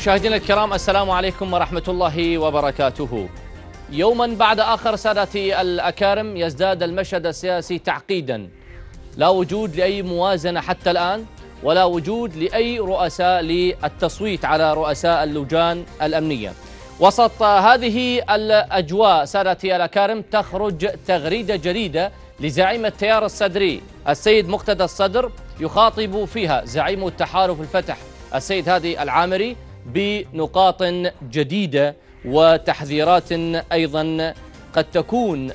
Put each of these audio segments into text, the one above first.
مشاهدينا الكرام السلام عليكم ورحمة الله وبركاته يوما بعد آخر سادتي الأكارم يزداد المشهد السياسي تعقيدا لا وجود لأي موازنة حتى الآن ولا وجود لأي رؤساء للتصويت على رؤساء اللجان الأمنية وسط هذه الأجواء سادتي الأكارم تخرج تغريدة جديدة لزعيم التيار الصدري السيد مقتدى الصدر يخاطب فيها زعيم التحالف الفتح السيد هادي العامري بنقاط جديدة وتحذيرات أيضا قد تكون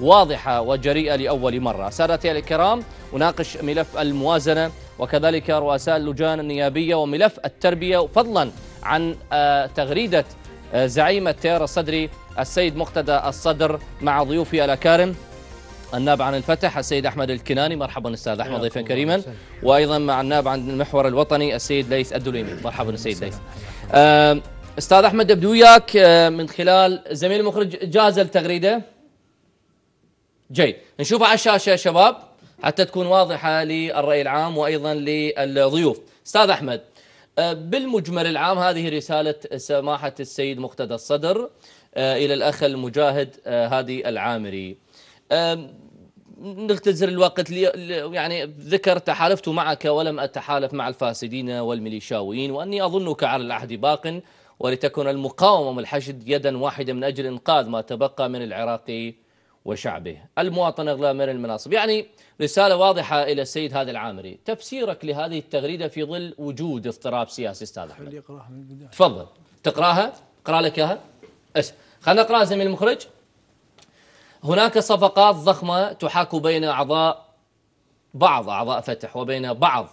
واضحة وجريئة لأول مرة سادتي الكرام أناقش ملف الموازنة وكذلك رؤساء اللجان النيابية وملف التربية فضلا عن آه، تغريدة آه، زعيم التيار الصدري السيد مقتدى الصدر مع ضيوفي الأكارم الناب عن الفتح السيد أحمد الكناني مرحبا أستاذ أحمد ضيفا كريما وأيضا مع الناب عن المحور الوطني السيد ليث الدليمي مرحبا السيد ليث آه، أستاذ أحمد أبدو وياك آه، من خلال زميل المخرج جاز التغريدة جيد نشوفها على الشاشة يا شباب حتى تكون واضحة للرأي العام وأيضا للضيوف أستاذ أحمد آه، بالمجمل العام هذه رسالة سماحة السيد مقتدى الصدر إلى الأخ المجاهد هادي العامري نغتزر الوقت لي يعني ذكر تحالفت معك ولم أتحالف مع الفاسدين والميليشاويين وأني أظنك على العهد باق ولتكن المقاومة والحشد يدا واحدة من أجل إنقاذ ما تبقى من العراق وشعبه المواطن أغلى من المناصب يعني رسالة واضحة إلى السيد هذا العامري تفسيرك لهذه التغريدة في ظل وجود اضطراب سياسي أستاذ أحمد تفضل تقراها اقرا لك اياها خلينا نقرا زميل المخرج هناك صفقات ضخمة تحاك بين أعضاء بعض أعضاء فتح وبين بعض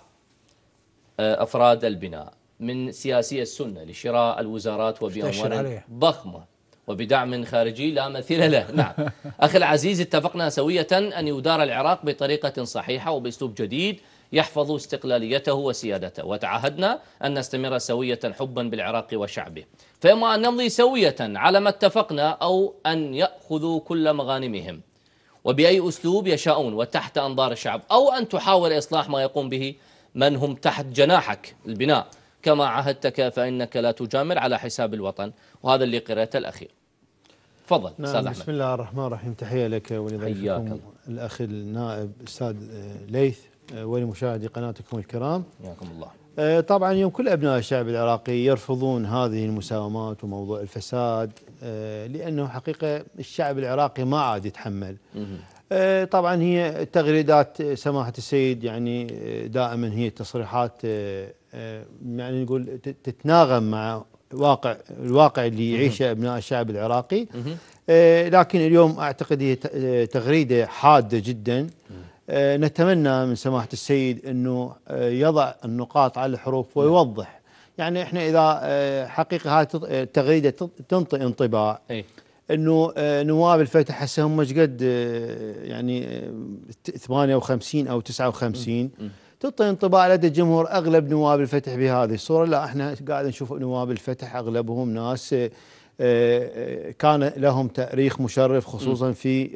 آه، أفراد البناء من سياسية السنة لشراء الوزارات وبأموال ضخمة وبدعم خارجي لا مثيل له نعم أخي العزيز اتفقنا سوية أن يدار العراق بطريقة صحيحة وبأسلوب جديد يحفظوا استقلاليته وسيادته وتعهدنا أن نستمر سوية حبا بالعراق وشعبه فإما أن نمضي سوية على ما اتفقنا أو أن يأخذوا كل مغانمهم وبأي أسلوب يشاءون وتحت أنظار الشعب أو أن تحاول إصلاح ما يقوم به من هم تحت جناحك البناء كما عهدتك فإنك لا تجامل على حساب الوطن وهذا اللي قرأته الأخير تفضل نعم استاذ احمد بسم الله الرحمن الرحيم تحيه لك ولضيفكم الاخ النائب استاذ آه، ليث آه، ولمشاهدي قناتكم الكرام حياكم الله آه، طبعا اليوم كل أبناء الشعب العراقي يرفضون هذه المساومات وموضوع الفساد آه، لأنه حقيقة الشعب العراقي ما عاد يتحمل طبعا هي تغريدات سماحة السيد يعني دائما هي تصريحات يعني نقول تتناغم مع واقع الواقع اللي يعيشه ابناء الشعب العراقي لكن اليوم اعتقد هي تغريده حاده جدا آه، نتمنى من سماحة السيد أنه آه، يضع النقاط على الحروف نعم. ويوضح يعني إحنا إذا آه، حقيقة هذه التغريدة تنطي انطباع أنه نواب الفتح هسه هم قد يعني 58 أو 59 تعطي انطباع لدى الجمهور اغلب نواب الفتح بهذه الصوره لا احنا قاعد نشوف نواب الفتح اغلبهم ناس كان لهم تاريخ مشرف خصوصا في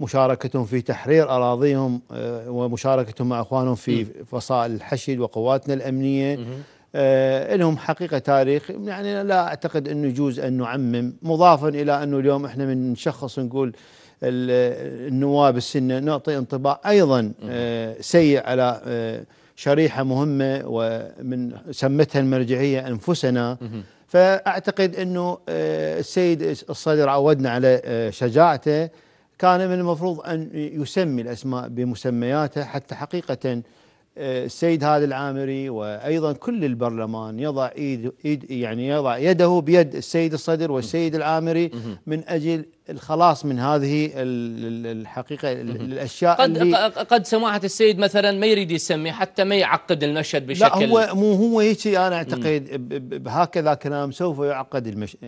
مشاركتهم في تحرير اراضيهم آه، ومشاركتهم مع اخوانهم في فصائل الحشد وقواتنا الامنيه آه، لهم حقيقه تاريخ يعني لا اعتقد انه يجوز ان نعمم مضافا الى انه اليوم احنا من نشخص نقول النواب السنه نعطي انطباع ايضا آه، سيء على شريحه مهمه ومن سمتها المرجعيه انفسنا فاعتقد انه السيد الصدر عودنا على شجاعته كان من المفروض أن يسمي الأسماء بمسمياتها حتى حقيقة آه، السيد هذا العامري وأيضا كل البرلمان يضع إيد يعني يضع يده بيد السيد الصدر والسيد العامري من أجل الخلاص من هذه الحقيقه الاشياء قد اللي قد سماحه السيد مثلا ما يريد يسمي حتى ما يعقد المشهد بشكل لا هو مو هو هيك انا اعتقد بهكذا كلام سوف يعقد المشهد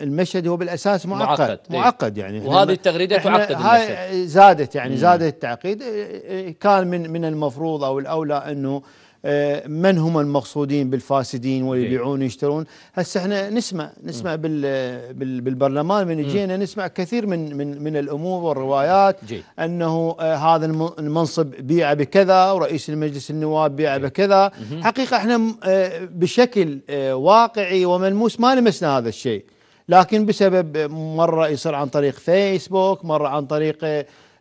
المشهد هو بالاساس معقد معقد, إيه. معقد يعني وهذه التغريده تعقد المشهد زادت يعني زادت التعقيد إيه، إيه، كان من من المفروض او الاولى انه آه، من هم المقصودين بالفاسدين واللي إيه. يبيعون ويشترون هسه احنا نسمع نسمع بالبرلمان من جينا نسمع كثير من من من الامور والروايات جي. انه آه، هذا المنصب بيع بكذا ورئيس المجلس النواب بيع إيه. بكذا حقيقه احنا آه، بشكل واقعي وملموس ما لمسنا هذا الشيء لكن بسبب مره يصير عن طريق فيسبوك مره عن طريق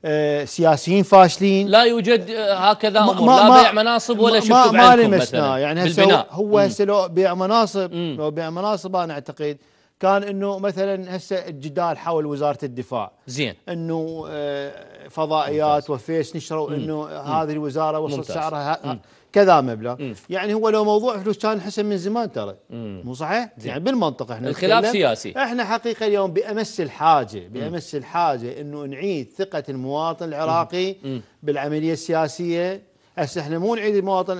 آه، سياسيين فاشلين لا يوجد آه، هكذا امور ما لا بيع مناصب ولا شفته ما لمسناه يعني هسه هو هسه لو بيع مناصب لو بيع مناصب انا اعتقد كان انه مثلا هسه الجدال حول وزاره الدفاع زين انه آه، فضائيات ممتاز. وفيس نشروا انه هذه الوزاره وصل ممتاز. سعرها كذا مبلغ مم. يعني هو لو موضوع فلوس كان حسن من زمان ترى مو صحيح زي. يعني بالمنطق احنا الخلاف سياسي احنا حقيقه اليوم بامس الحاجه بامس الحاجه انه نعيد ثقه المواطن العراقي مم. مم. بالعمليه السياسيه هسه احنا مو نعيد المواطن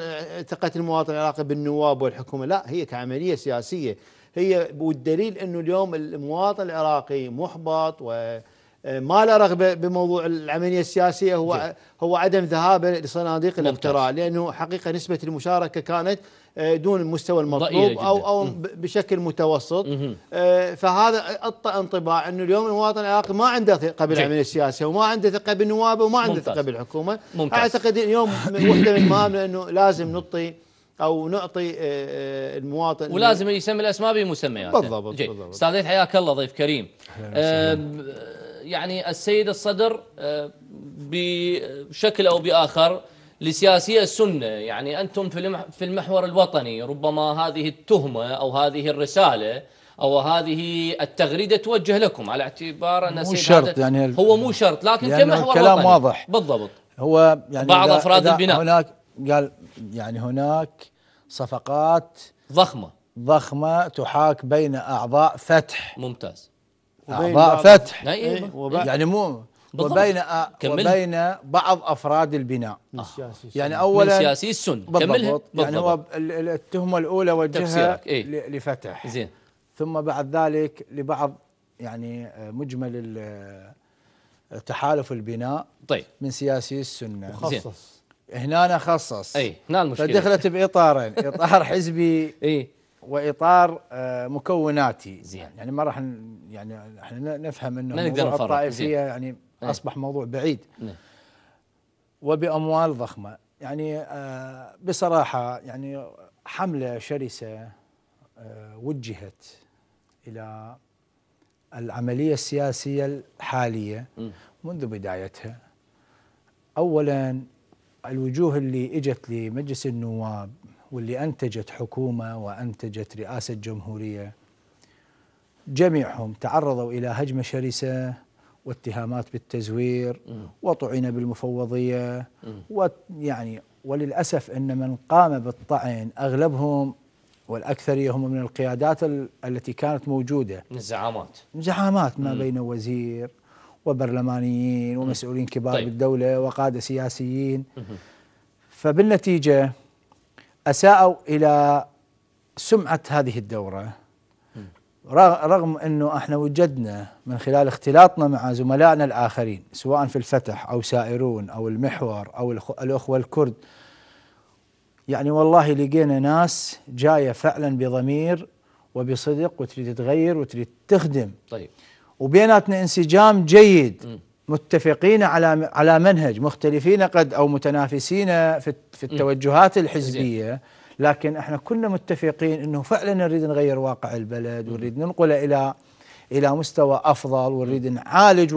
ثقه المواطن العراقي بالنواب والحكومه لا هي كعمليه سياسيه هي والدليل انه اليوم المواطن العراقي محبط و آه، ما له رغبه بموضوع العمليه السياسيه هو جي. هو عدم ذهابه لصناديق الاقتراع لانه حقيقه نسبه المشاركه كانت آه، دون المستوى المطلوب او او بشكل متوسط آه، فهذا اعطى انطباع انه اليوم المواطن العراقي ما عنده ثقه بالعمليه السياسيه وما عنده ثقه بالنواب وما عنده ثقه بالحكومه ممتاز. اعتقد اليوم وحده من المهام انه لازم نعطي او نعطي المواطن ولازم يسمي الاسماء بمسمياتها بالضبط بالضبط استاذ حياك الله ضيف كريم يعني السيد الصدر آه، بشكل أو بآخر لسياسي السنة يعني أنتم في المحور الوطني ربما هذه التهمة أو هذه الرسالة أو هذه التغريدة توجه لكم على اعتبار أن مو شرط يعني هو مو شرط لكن يعني كمحور الكلام وطني واضح بالضبط هو يعني بعض أفراد البناء هناك قال يعني هناك صفقات ضخمة ضخمة تحاك بين أعضاء فتح ممتاز أعضاء فتح إيه، وبين إيه. يعني مو وبين وبين بعض افراد البناء آه. يعني اولا من سياسي السن يعني بالضبط يعني هو التهمه الاولى وجهها إيه؟ لفتح زين ثم بعد ذلك لبعض يعني آه، مجمل آه، تحالف البناء طيب من سياسي السنه مخصص هنا خصص اي هنا المشكله فدخلت باطارين اطار حزبي اي واطار آه، مكوناتي زين يعني ما راح يعني احنا نفهم انه ما نقدر نفرق الطائفيه يعني إيه. اصبح موضوع بعيد إيه. وباموال ضخمه يعني آه، بصراحه يعني حمله شرسه آه، وجهت الى العمليه السياسيه الحاليه منذ بدايتها اولا الوجوه اللي اجت لمجلس النواب واللي أنتجت حكومة وأنتجت رئاسة جمهورية جميعهم تعرضوا إلى هجمة شرسة واتهامات بالتزوير وطعن بالمفوضية ويعني وللأسف أن من قام بالطعن أغلبهم والأكثرية هم من القيادات التي كانت موجودة زعامات زعامات ما بين وزير وبرلمانيين ومسؤولين كبار طيب. بالدولة وقادة سياسيين فبالنتيجة اساءوا الى سمعه هذه الدوره رغم انه احنا وجدنا من خلال اختلاطنا مع زملائنا الاخرين سواء في الفتح او سائرون او المحور او الاخوه الكرد يعني والله لقينا ناس جايه فعلا بضمير وبصدق وتريد تغير وتريد تخدم طيب وبيناتنا انسجام جيد م. متفقين على على منهج مختلفين قد او متنافسين في في التوجهات الحزبيه لكن احنا كلنا متفقين انه فعلا نريد نغير واقع البلد ونريد ننقله الى الى مستوى افضل ونريد نعالج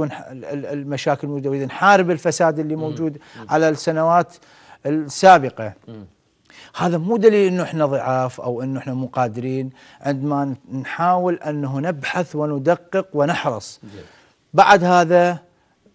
المشاكل الموجوده ونريد نحارب الفساد اللي موجود على السنوات السابقه هذا مو دليل انه احنا ضعاف او انه احنا مو قادرين عندما نحاول انه نبحث وندقق ونحرص بعد هذا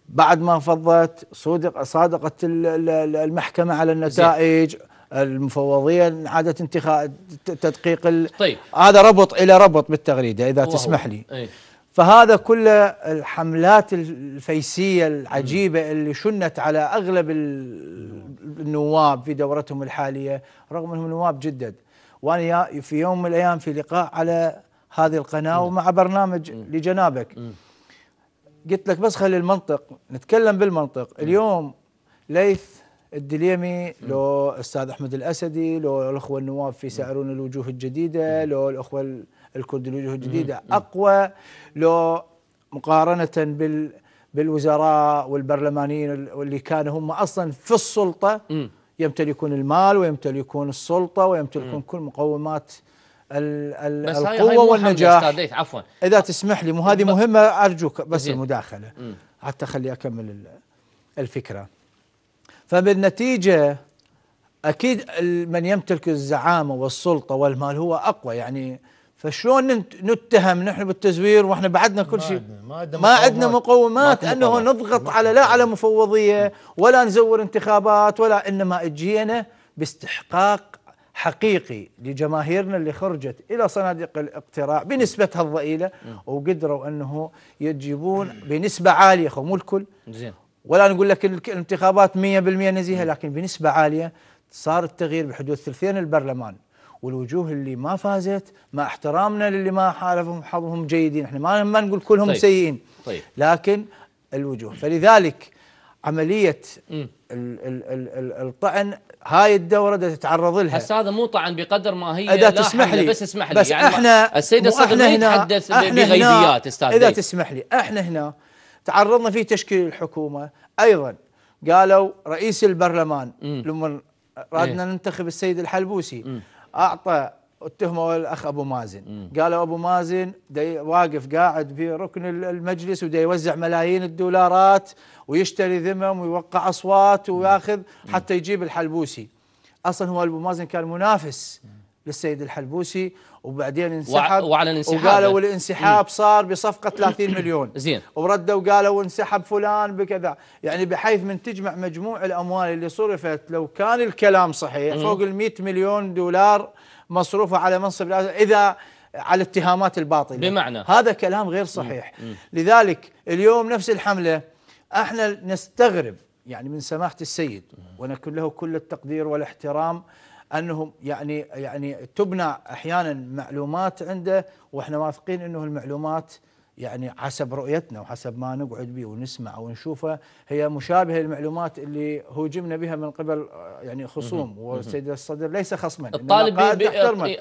بعد ما فضت صدق صادقت المحكمه على النتائج المفوضيه انعادت انتخاء تدقيق ال... طيب هذا ربط الى ربط بالتغريده اذا تسمح لي أي. فهذا كل الحملات الفيسيه العجيبه اللي شنت على اغلب النواب في دورتهم الحاليه رغم انهم نواب جدد وانا في يوم من الايام في لقاء على هذه القناه ومع برنامج لجنابك قلت لك بس خلي المنطق نتكلم بالمنطق اليوم ليث الدليمي لو استاذ احمد الاسدي لو الاخوه النواب في سعرون الوجوه الجديده لو الاخوه الكرد الوجوه الجديده اقوى لو مقارنه بال بالوزراء والبرلمانيين اللي كانوا هم اصلا في السلطه يمتلكون المال ويمتلكون السلطه ويمتلكون كل مقومات ال ال القوه والنجاح عفوا اذا تسمح لي مو هذه مهمه ارجوك بس زين. المداخله حتى خلي اكمل الفكره فبالنتيجه اكيد من يمتلك الزعامه والسلطه والمال هو اقوى يعني فشلون نتهم نحن بالتزوير واحنا بعدنا كل شيء ما عندنا ما عندنا مقومات انه نضغط على لا على مفوضيه ولا نزور انتخابات ولا انما اجينا باستحقاق حقيقي لجماهيرنا اللي خرجت الى صناديق الاقتراع بنسبتها الضئيله وقدروا انه يجيبون بنسبه عاليه مو الكل زين ولا نقول لك الانتخابات 100% نزيهه لكن بنسبه عاليه صار التغيير بحدود ثلثين البرلمان والوجوه اللي ما فازت مع احترامنا للي ما حالفهم حظهم جيدين احنا ما ما نقول كلهم طيب سيئين طيب لكن الوجوه فلذلك عمليه ال ال ال الطعن هاي الدوره دا تتعرض لها هسه هذا مو طعن بقدر ما هي اذا تسمح لي بس اسمح لي بس يعني احنا السيد الصدر ما يتحدث بغيبيات استاذ اذا تسمح لي احنا هنا تعرضنا في تشكيل الحكومه ايضا قالوا رئيس البرلمان لما رادنا إيه. ننتخب السيد الحلبوسي اعطى اتهموا الاخ ابو مازن مم. قالوا ابو مازن دي واقف قاعد في ركن المجلس وده يوزع ملايين الدولارات ويشتري ذمم ويوقع اصوات وياخذ حتى يجيب الحلبوسي اصلا هو ابو مازن كان منافس للسيد الحلبوسي وبعدين انسحب وعلى الانسحاب وقالوا الانسحاب صار بصفقه 30 مليون زين وردوا وقالوا انسحب فلان بكذا يعني بحيث من تجمع مجموع الاموال اللي صرفت لو كان الكلام صحيح فوق ال 100 مليون دولار مصروفه على منصب اذا على الاتهامات الباطله بمعنى هذا كلام غير صحيح مم. مم. لذلك اليوم نفس الحمله احنا نستغرب يعني من سماحه السيد ونكون له كل التقدير والاحترام انهم يعني يعني تبنى احيانا معلومات عنده واحنا واثقين انه المعلومات يعني حسب رؤيتنا وحسب ما نقعد به ونسمع ونشوفه هي مشابهه للمعلومات اللي هوجمنا بها من قبل آه، يعني خصوم والسيد الصدر ليس خصما الطالب بي بي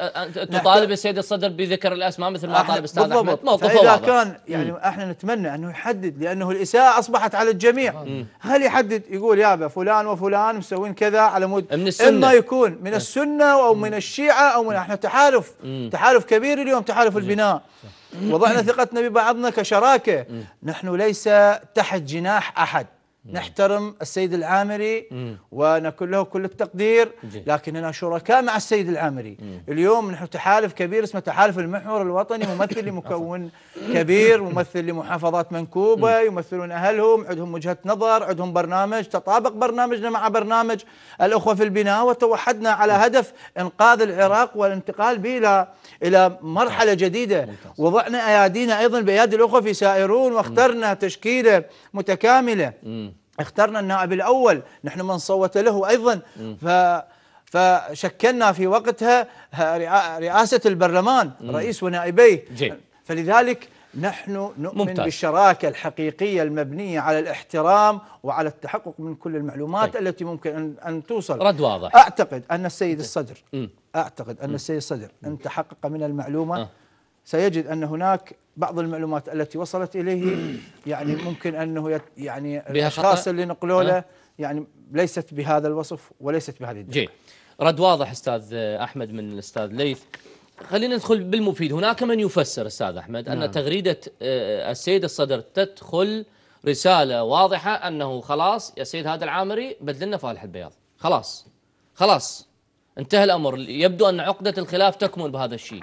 تطالب السيد الصدر بذكر الاسماء مثل ما طالب استاذ احمد موقفه اذا كان يعني احنا نتمنى انه يحدد لانه الاساءه اصبحت على الجميع هل يحدد يقول يابا فلان وفلان مسوين كذا على مود من السنة. اما يكون من السنه او من الشيعه او من احنا تحالف تحالف كبير اليوم تحالف البناء صح. وضعنا ثقتنا ببعضنا كشراكة نحن ليس تحت جناح أحد نعم. نحترم السيد العامري ونكون له كل التقدير لكننا شركاء مع السيد العامري اليوم نحن تحالف كبير اسمه تحالف المحور الوطني ممثل لمكون كبير ممثل لمحافظات منكوبة يمثلون أهلهم عندهم وجهة نظر عندهم برنامج تطابق برنامجنا مع برنامج الأخوة في البناء وتوحدنا على هدف إنقاذ العراق والانتقال به إلى إلى مرحلة جديدة وضعنا أيادينا أيضا بأيادي الأخوة في سائرون واخترنا تشكيلة متكاملة اخترنا النائب الأول نحن من صوت له أيضا ف فشكلنا في وقتها رئاسة البرلمان رئيس ونائبيه فلذلك نحن نؤمن ممتاز. بالشراكة الحقيقية المبنية على الاحترام وعلى التحقق من كل المعلومات طيب. التي ممكن أن توصل رد واضح أعتقد أن السيد الصدر م. أعتقد أن م. السيد الصدر إن تحقق من المعلومة أه. سيجد ان هناك بعض المعلومات التي وصلت اليه يعني ممكن انه يعني الاشخاص اللي نقلوا له يعني ليست بهذا الوصف وليست بهذه الدقه. جيد. رد واضح استاذ احمد من الاستاذ ليث. خلينا ندخل بالمفيد، هناك من يفسر استاذ احمد ان نعم. تغريده آه، السيد الصدر تدخل رساله واضحه انه خلاص يا سيد هذا العامري بدلنا فالح البياض، خلاص خلاص انتهى الامر، يبدو ان عقده الخلاف تكمن بهذا الشيء.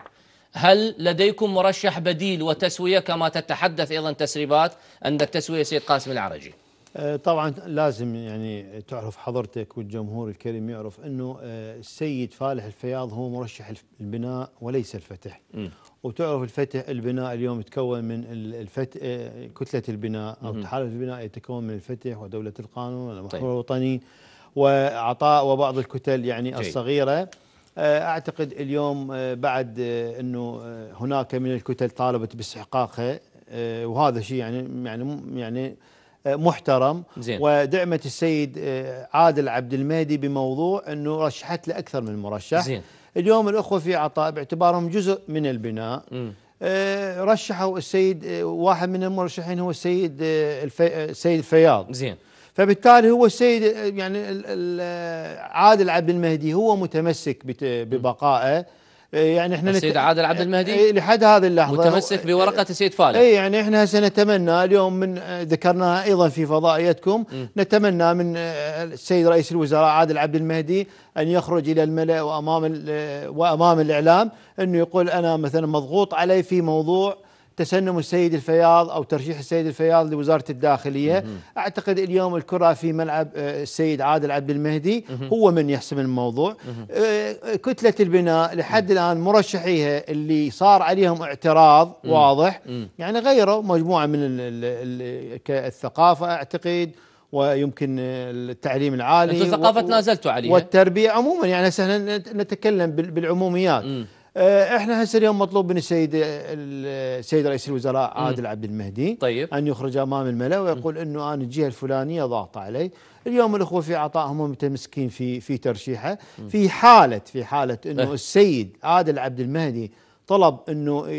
هل لديكم مرشح بديل وتسوية كما تتحدث أيضا تسريبات عندك تسوية سيد قاسم العرجي أه، طبعا لازم يعني تعرف حضرتك والجمهور الكريم يعرف انه أه، السيد فالح الفياض هو مرشح البناء وليس الفتح م. وتعرف الفتح البناء اليوم يتكون من الفتح أه، كتله البناء او تحالف البناء يتكون من الفتح ودوله القانون والمحور طيب. الوطني وعطاء وبعض الكتل يعني جيد. الصغيره آه، اعتقد اليوم آه، بعد آه، انه هناك من الكتل طالبت باستحقاقها وهذا شيء يعني يعني يعني محترم زين. ودعمت السيد عادل عبد المهدي بموضوع انه رشحت له اكثر من مرشح زين. اليوم الاخوه في عطاء باعتبارهم جزء من البناء م. رشحوا السيد واحد من المرشحين هو السيد السيد فياض زين فبالتالي هو السيد يعني عادل عبد المهدي هو متمسك ببقائه يعني احنا السيد عادل عبد المهدي إيه، لحد هذه اللحظه متمسك بورقه السيد فالح اي يعني احنا هسه نتمنى اليوم من ذكرناها ايضا في فضائيتكم نتمنى من السيد رئيس الوزراء عادل عبد المهدي ان يخرج الى الملا وامام وامام الاعلام انه يقول انا مثلا مضغوط علي في موضوع تسنم السيد الفياض او ترشيح السيد الفياض لوزاره الداخليه مم. اعتقد اليوم الكره في ملعب آه، السيد عادل عبد المهدي مم. هو من يحسم الموضوع مم. آه، كتله البناء لحد الان مرشحيها اللي صار عليهم اعتراض مم. واضح مم. يعني غيروا مجموعه من ال ال الـ الثقافه اعتقد ويمكن التعليم العالي انتم ثقافه نازلتوا عليها والتربيه عموما يعني هسه نتكلم بالعموميات مم. آه، احنا هسه اليوم مطلوب من السيد السيد رئيس الوزراء عادل عبد المهدي طيب. ان يخرج امام الملا ويقول انه انا الجهه الفلانيه ضاغطه علي اليوم الاخوه في عطائهم متمسكين في في ترشيحه في حاله في حاله انه إيه. السيد عادل عبد المهدي طلب انه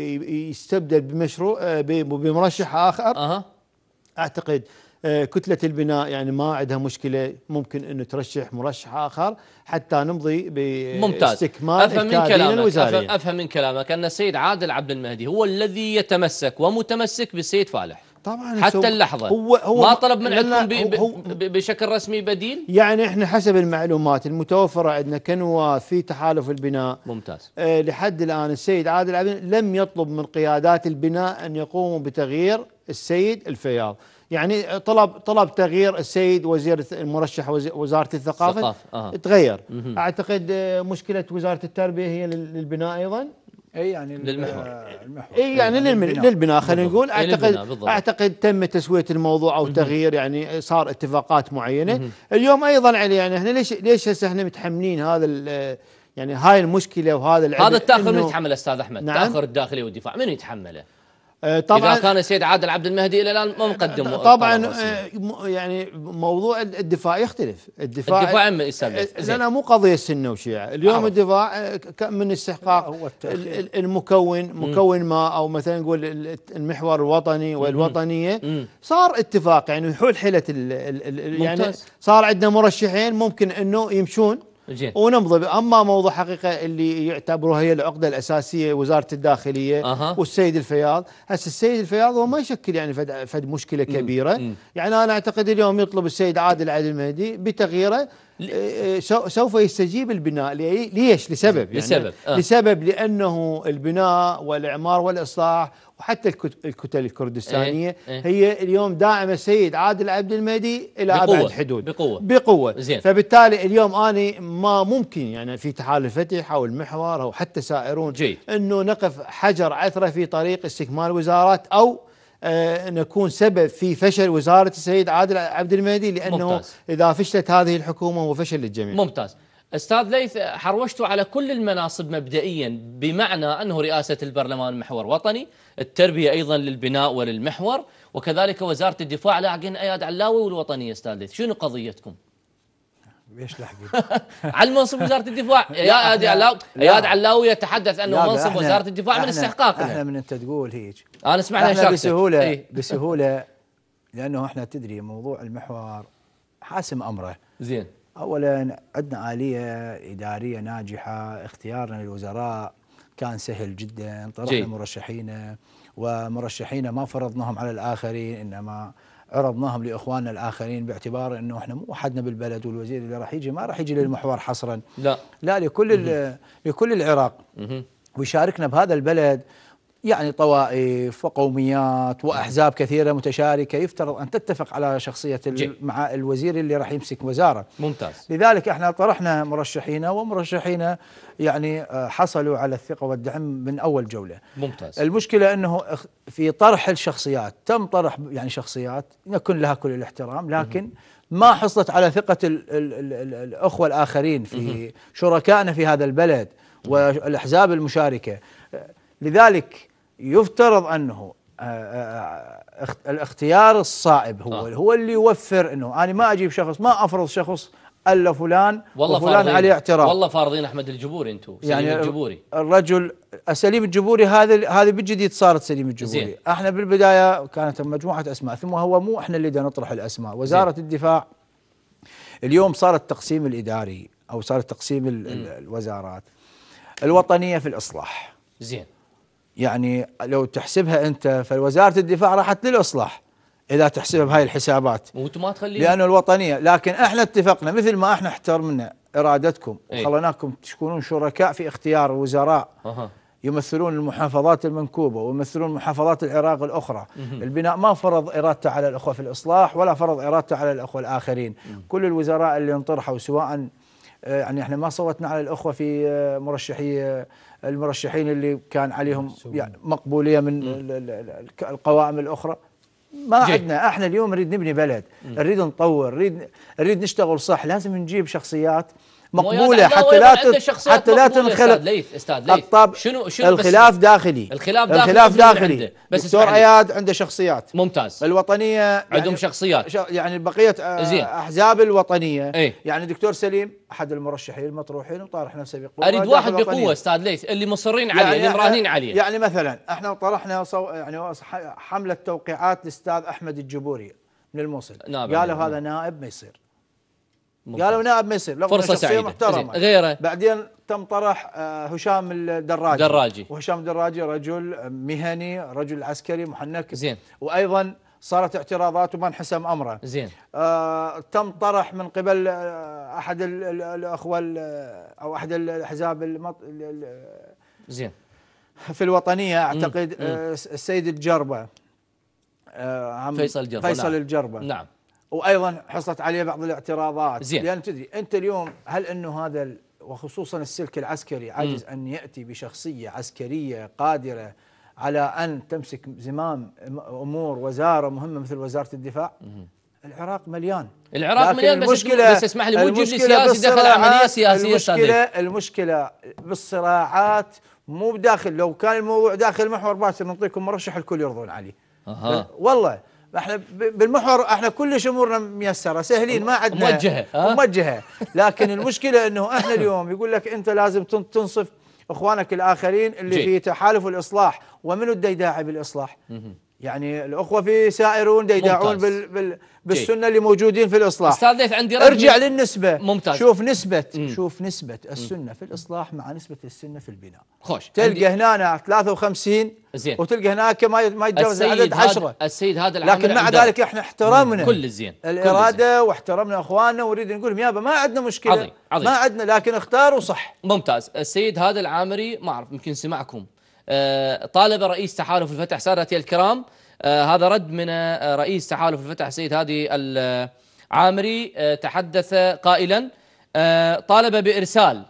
يستبدل بمشروع آه، بمرشح اخر أه. اعتقد آه، كتلة البناء يعني ما عندها مشكلة ممكن أنه ترشح مرشح آخر حتى نمضي باستكمال أفهم من كلامك الوزارية. أفهم من كلامك أن السيد عادل عبد المهدي هو الذي يتمسك ومتمسك بالسيد فالح طبعا حتى اللحظه هو هو ما طلب من عندكم بشكل رسمي بديل؟ يعني احنا حسب المعلومات المتوفره عندنا كنوا في تحالف البناء ممتاز آه لحد الان السيد عادل عبد لم يطلب من قيادات البناء ان يقوموا بتغيير السيد الفياض يعني طلب طلب تغيير السيد وزير المرشح وزاره الثقافه آه. تغير مهم. اعتقد آه، مشكله وزاره التربيه هي للبناء ايضا اي يعني للمحور المحور اي يعني للبناء, للبناء خلينا نقول اعتقد اعتقد تم تسويه الموضوع او تغيير يعني صار اتفاقات معينه اليوم ايضا علي يعني احنا ليش ليش هسه احنا متحملين هذا يعني هاي المشكله وهذا هذا التاخر من يتحمله استاذ احمد؟ نعم؟ التاخر الداخلي والدفاع من يتحمله؟ آه، طبعا اذا كان السيد عادل عبد المهدي الى الان ما مقدم طبعا آه، يعني موضوع الدفاع يختلف الدفاع الدفاع من الاسلام آه، لنا مو قضيه سنه وشيعه اليوم عرف. الدفاع من استحقاق المكون مكون ما او مثلا نقول المحور الوطني والوطنيه صار اتفاق يعني يحول حيله يعني صار عندنا مرشحين ممكن انه يمشون زين ونمضي اما موضوع حقيقه اللي يعتبروها هي العقده الاساسيه وزاره الداخليه أه. والسيد الفياض، هسه السيد الفياض هو ما يشكل يعني فد, فد مشكله كبيره، مم. مم. يعني انا اعتقد اليوم يطلب السيد عادل عادل المهدي بتغييره آه، آه، سوف يستجيب البناء ليش؟ لسبب يعني لسبب آه. لسبب لانه البناء والاعمار والاصلاح وحتى الكتل الكردستانية إيه،, إيه؟ هي اليوم داعمة السيد عادل عبد المهدي إلى بقوة أبعد حدود بقوة بقوة زين فبالتالي اليوم أنا ما ممكن يعني في تحالف فتح أو المحور أو حتى سائرون أنه نقف حجر عثرة في طريق استكمال وزارات أو آه نكون سبب في فشل وزارة السيد عادل عبد المهدي لأنه ممتاز. إذا فشلت هذه الحكومة هو فشل الجميع ممتاز استاذ ليث حروشتوا على كل المناصب مبدئيا بمعنى انه رئاسه البرلمان محور وطني، التربيه ايضا للبناء وللمحور، وكذلك وزاره الدفاع لاعقين اياد علاوي والوطنيه استاذ ليث، شنو قضيتكم؟ ليش لحقت؟ على منصب وزاره الدفاع يا اياد علاوي اياد علاوي يتحدث انه منصب وزاره الدفاع من استحقاقنا احنا من انت تقول هيك انا سمعنا شاكتك بسهوله ايه؟ بسهوله لانه احنا تدري موضوع المحور حاسم امره زين اولا عندنا اليه اداريه ناجحه اختيارنا للوزراء كان سهل جدا طرحنا مرشحينا ومرشحينا ما فرضناهم على الاخرين انما عرضناهم لاخواننا الاخرين باعتبار انه احنا مو وحدنا بالبلد والوزير اللي راح يجي ما راح يجي للمحور حصرا لا لا لكل لكل العراق مه. ويشاركنا بهذا البلد يعني طوائف وقوميات واحزاب كثيره متشاركه يفترض ان تتفق على شخصيه مع الوزير اللي راح يمسك وزاره ممتاز لذلك احنا طرحنا مرشحينا ومرشحينا يعني آه، حصلوا على الثقه والدعم من اول جوله ممتاز المشكله انه في طرح الشخصيات تم طرح يعني شخصيات يكون لها كل الاحترام لكن ما حصلت على ثقه الـ الـ الـ الاخوه الاخرين في شركائنا في هذا البلد والاحزاب المشاركه لذلك يفترض انه آه، آه، آه، الاختيار الصائب هو آه. هو اللي يوفر انه انا ما اجيب شخص ما افرض شخص الا فلان والله وفلان عليه اعتراض والله فارضين احمد الجبوري انتم سليم يعني الجبوري الرجل سليم الجبوري هذا هذه بالجديد صارت سليم الجبوري زين. احنا بالبدايه كانت مجموعه اسماء ثم هو مو احنا اللي نطرح الاسماء وزاره زين. الدفاع اليوم صار التقسيم الاداري او صار التقسيم الوزارات الوطنيه في الاصلاح زين يعني لو تحسبها انت فوزاره الدفاع راحت للاصلاح اذا تحسبها بهاي الحسابات وانتم ما تخليه لانه الوطنيه لكن احنا اتفقنا مثل ما احنا احترمنا ارادتكم ايه؟ وخليناكم تكونون شركاء في اختيار وزراء أه. يمثلون المحافظات المنكوبه ويمثلون محافظات العراق الاخرى البناء ما فرض ارادته على الاخوه في الاصلاح ولا فرض ارادته على الاخوه الاخرين كل الوزراء اللي انطرحوا سواء آه، يعني احنا ما صوتنا على الاخوه في آه، مرشحي آه، المرشحين اللي كان عليهم يعني مقبوليه من القوائم الاخرى ما عندنا احنا اليوم نريد نبني بلد نريد نطور نريد نريد نشتغل صح لازم نجيب شخصيات مقبوله حتى لا حتى لا تنخلق استاذ ليث استاذ ليث الطب شنو شنو الخلاف بس داخلي الخلاف داخلي الخلاف داخلي بس دكتور اياد عنده شخصيات ممتاز الوطنيه يعني عندهم شخصيات يعني بقيه آه، احزاب الوطنيه ايه؟ يعني دكتور سليم احد المرشحين المطروحين وطارح نفسه بقوه اريد واحد بقوه استاذ ليث اللي مصرين عليه يعني اللي مراهنين عليه يعني مثلا احنا طرحنا صو... يعني حمله توقيعات للاستاذ احمد الجبوري من الموصل نعم، قالوا نعم، نعم. هذا نائب ما يصير ممتاز. قالوا نائب ما يصير فرصه سعيده محترمه غيره بعدين تم طرح آه، هشام الدراجي دراجي وهشام الدراجي رجل مهني رجل عسكري محنك زين وايضا صارت اعتراضات وما انحسم امره زين آه تم طرح من قبل آه، احد الاخوه او احد الاحزاب المط... زين في الوطنيه اعتقد مم. مم. آه، السيد الجربه آه فيصل الجربه فيصل نعم. الجربه نعم وايضا حصلت عليه بعض الاعتراضات زين. لان تدري انت اليوم هل انه هذا وخصوصا السلك العسكري عاجز ان ياتي بشخصيه عسكريه قادره على ان تمسك زمام امور وزاره مهمه مثل وزاره الدفاع م. العراق مليان العراق مليان بس المشكلة بس اسمح لي مو سياسي دخل عمليه سياسيه المشكله المشكله بالصراعات مو بداخل لو كان الموضوع داخل محور باكر نعطيكم مرشح الكل يرضون عليه أه. والله احنا بالمحور احنا كلش امورنا ميسره سهلين ما عندنا موجهه موجهه لكن المشكله انه احنا اليوم يقول لك انت لازم تنصف اخوانك الاخرين اللي جي. في تحالف الاصلاح ومنو الديداعي بالاصلاح؟ يعني الاخوه في سائرون ديداعون بال, بال بالسنه اللي موجودين في الاصلاح استاذ عندي رجل ارجع للنسبه ممتاز شوف نسبه مم. شوف نسبه السنه في الاصلاح مع نسبه السنه في البناء خوش تلقى هنا 53 زين وتلقى هناك ما ما يتجاوز عدد 10 السيد هذا العامل لكن مع ذلك احنا احترمنا كل الزين الاراده واحترمنا اخواننا ونريد نقول لهم يابا ما عندنا مشكله عظيم. عظيم. ما عندنا لكن اختاروا صح ممتاز السيد هذا العامري ما اعرف يمكن سمعكم آه، طالب رئيس تحالف الفتح سادتي الكرام آه، هذا رد من آه، رئيس تحالف الفتح سيد هادي العامري آه، تحدث قائلا طالب بإرسال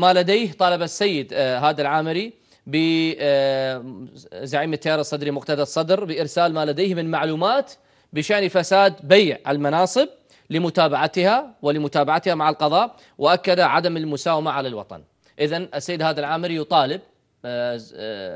ما لديه طالب السيد هادي العامري بزعيم التيار الصدري مقتدى الصدر بإرسال ما لديه من معلومات بشأن فساد بيع المناصب لمتابعتها ولمتابعتها مع القضاء وأكد عدم المساومة على الوطن إذا السيد هذا العامري يطالب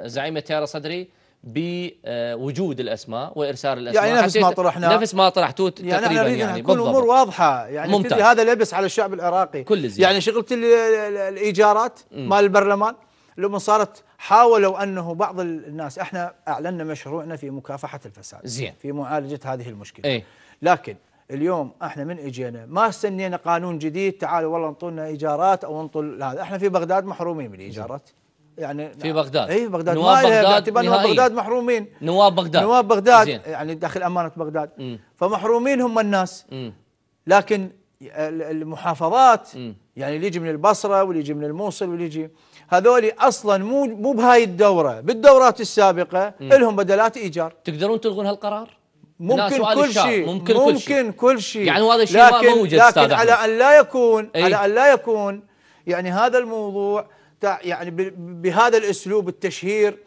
زعيم التيار الصدري بوجود الاسماء وارسال الاسماء يعني نفس ما طرحنا نفس ما طرحتوه يعني تقريبا نريد يعني تكون الامور واضحه يعني ممتاز. هذا لبس على الشعب العراقي كل زيادة. يعني شغلت الايجارات مال البرلمان لما صارت حاولوا انه بعض الناس احنا اعلنا مشروعنا في مكافحه الفساد زين في معالجه هذه المشكله ايه؟ لكن اليوم احنا من اجينا ما استنينا قانون جديد تعالوا والله انطونا ايجارات او انطوا هذا احنا في بغداد محرومين من الايجارات زين. يعني في بغداد اي بغداد نواب بغداد نواب بغداد محرومين نواب بغداد نواب بغداد زين. يعني داخل امانه بغداد م. فمحرومين هم الناس م. لكن المحافظات م. يعني اللي يجي من البصره واللي يجي من الموصل واللي يجي هذول اصلا مو مو بهاي الدوره بالدورات السابقه م. لهم بدلات ايجار تقدرون تلغون هالقرار؟ ممكن كل شيء ممكن, ممكن كل شيء شي. يعني هذا الشيء ما موجود لكن على ان لا يكون أي. على إيه. ان لا يكون يعني هذا الموضوع يعني بهذا الاسلوب التشهير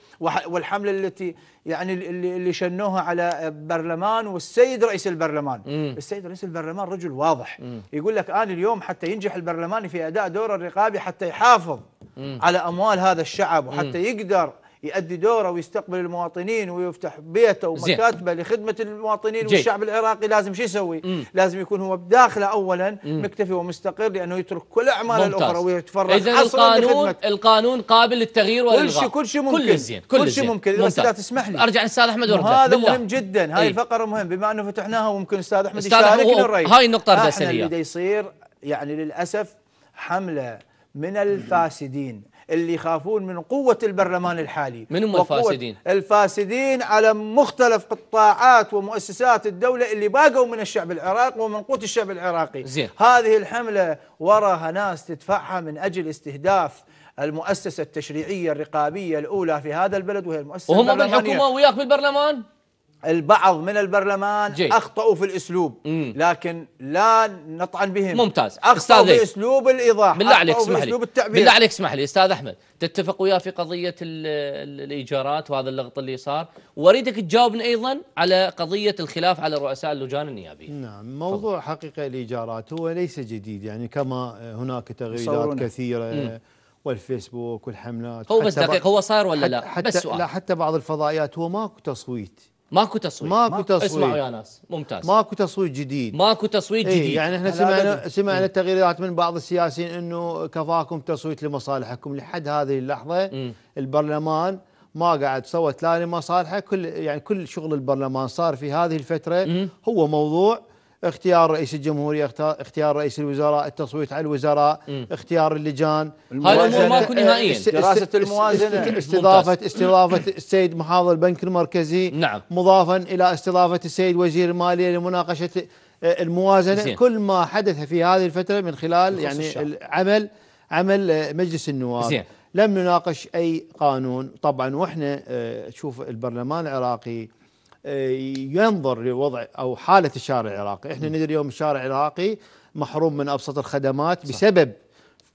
والحمله التي يعني اللي شنوها على برلمان والسيد رئيس البرلمان مم. السيد رئيس البرلمان رجل واضح مم. يقول لك انا اليوم حتى ينجح البرلماني في اداء دوره الرقابي حتى يحافظ مم. على اموال هذا الشعب وحتى مم. يقدر يؤدي دوره ويستقبل المواطنين ويفتح بيته ومكاتبه لخدمه المواطنين جي. والشعب العراقي لازم شو يسوي؟ مم. لازم يكون هو بداخله اولا مم. مكتفي ومستقر لانه يترك كل اعماله الاخرى ويتفرغ اذا القانون القانون قابل للتغيير والالغاء كل شيء كل شيء ممكن كل زين كل شيء ممكن اذا تسمح لي ارجع للاستاذ احمد ورجع هذا بالله. مهم جدا هاي ايه؟ الفقره مهم بما انه فتحناها وممكن استاذ احمد يشاركنا الراي هاي النقطه احنا اللي يصير يعني للاسف حمله من الفاسدين اللي يخافون من قوة البرلمان الحالي من هم الفاسدين؟ الفاسدين على مختلف قطاعات ومؤسسات الدولة اللي باقوا من الشعب العراقي ومن قوة الشعب العراقي زين. هذه الحملة وراها ناس تدفعها من أجل استهداف المؤسسة التشريعية الرقابية الأولى في هذا البلد وهي المؤسسة وهم بالحكومة وياك بالبرلمان؟ البعض من البرلمان جيد. اخطاوا في الاسلوب مم. لكن لا نطعن بهم ممتاز اخطاوا في اسلوب الايضاح بالله عليك اسمح لي بالله عليك اسمح لي استاذ احمد تتفق وياه في قضيه الايجارات وهذا اللغط اللي صار واريدك تجاوبني ايضا على قضيه الخلاف على رؤساء اللجان النيابيه نعم موضوع فضل. حقيقه الايجارات هو ليس جديد يعني كما هناك تغريدات كثيره مم. والفيسبوك والحملات هو بس دقيق هو صار ولا لا حتى بس سؤال لا حتى بعض الفضائيات هو ماكو تصويت ماكو تصويت ماكو تصويت اسمعوا يا ناس ممتاز ماكو تصويت جديد ماكو تصويت إيه، جديد ايه يعني احنا سمعنا سمعنا إيه. تغريدات من بعض السياسيين انه كفاكم تصويت لمصالحكم لحد هذه اللحظه م. إيه. البرلمان ما قاعد صوت لا لمصالحه كل يعني كل شغل البرلمان صار في هذه الفتره م. هو موضوع اختيار رئيس الجمهورية اختيار رئيس الوزراء التصويت على الوزراء م. اختيار اللجان هذه الامور ماكو نهائيا دراسه الموازنه استضافه استضافه السيد محافظ البنك المركزي نعم مضافا الى استضافه السيد وزير الماليه لمناقشه آه، الموازنه زين. كل ما حدث في هذه الفتره من خلال يعني عمل عمل آه، مجلس النواب زين. لم نناقش اي قانون طبعا واحنا آه، شوف البرلمان العراقي ينظر لوضع او حاله الشارع العراقي، احنا ندري اليوم الشارع العراقي محروم من ابسط الخدمات بسبب صح.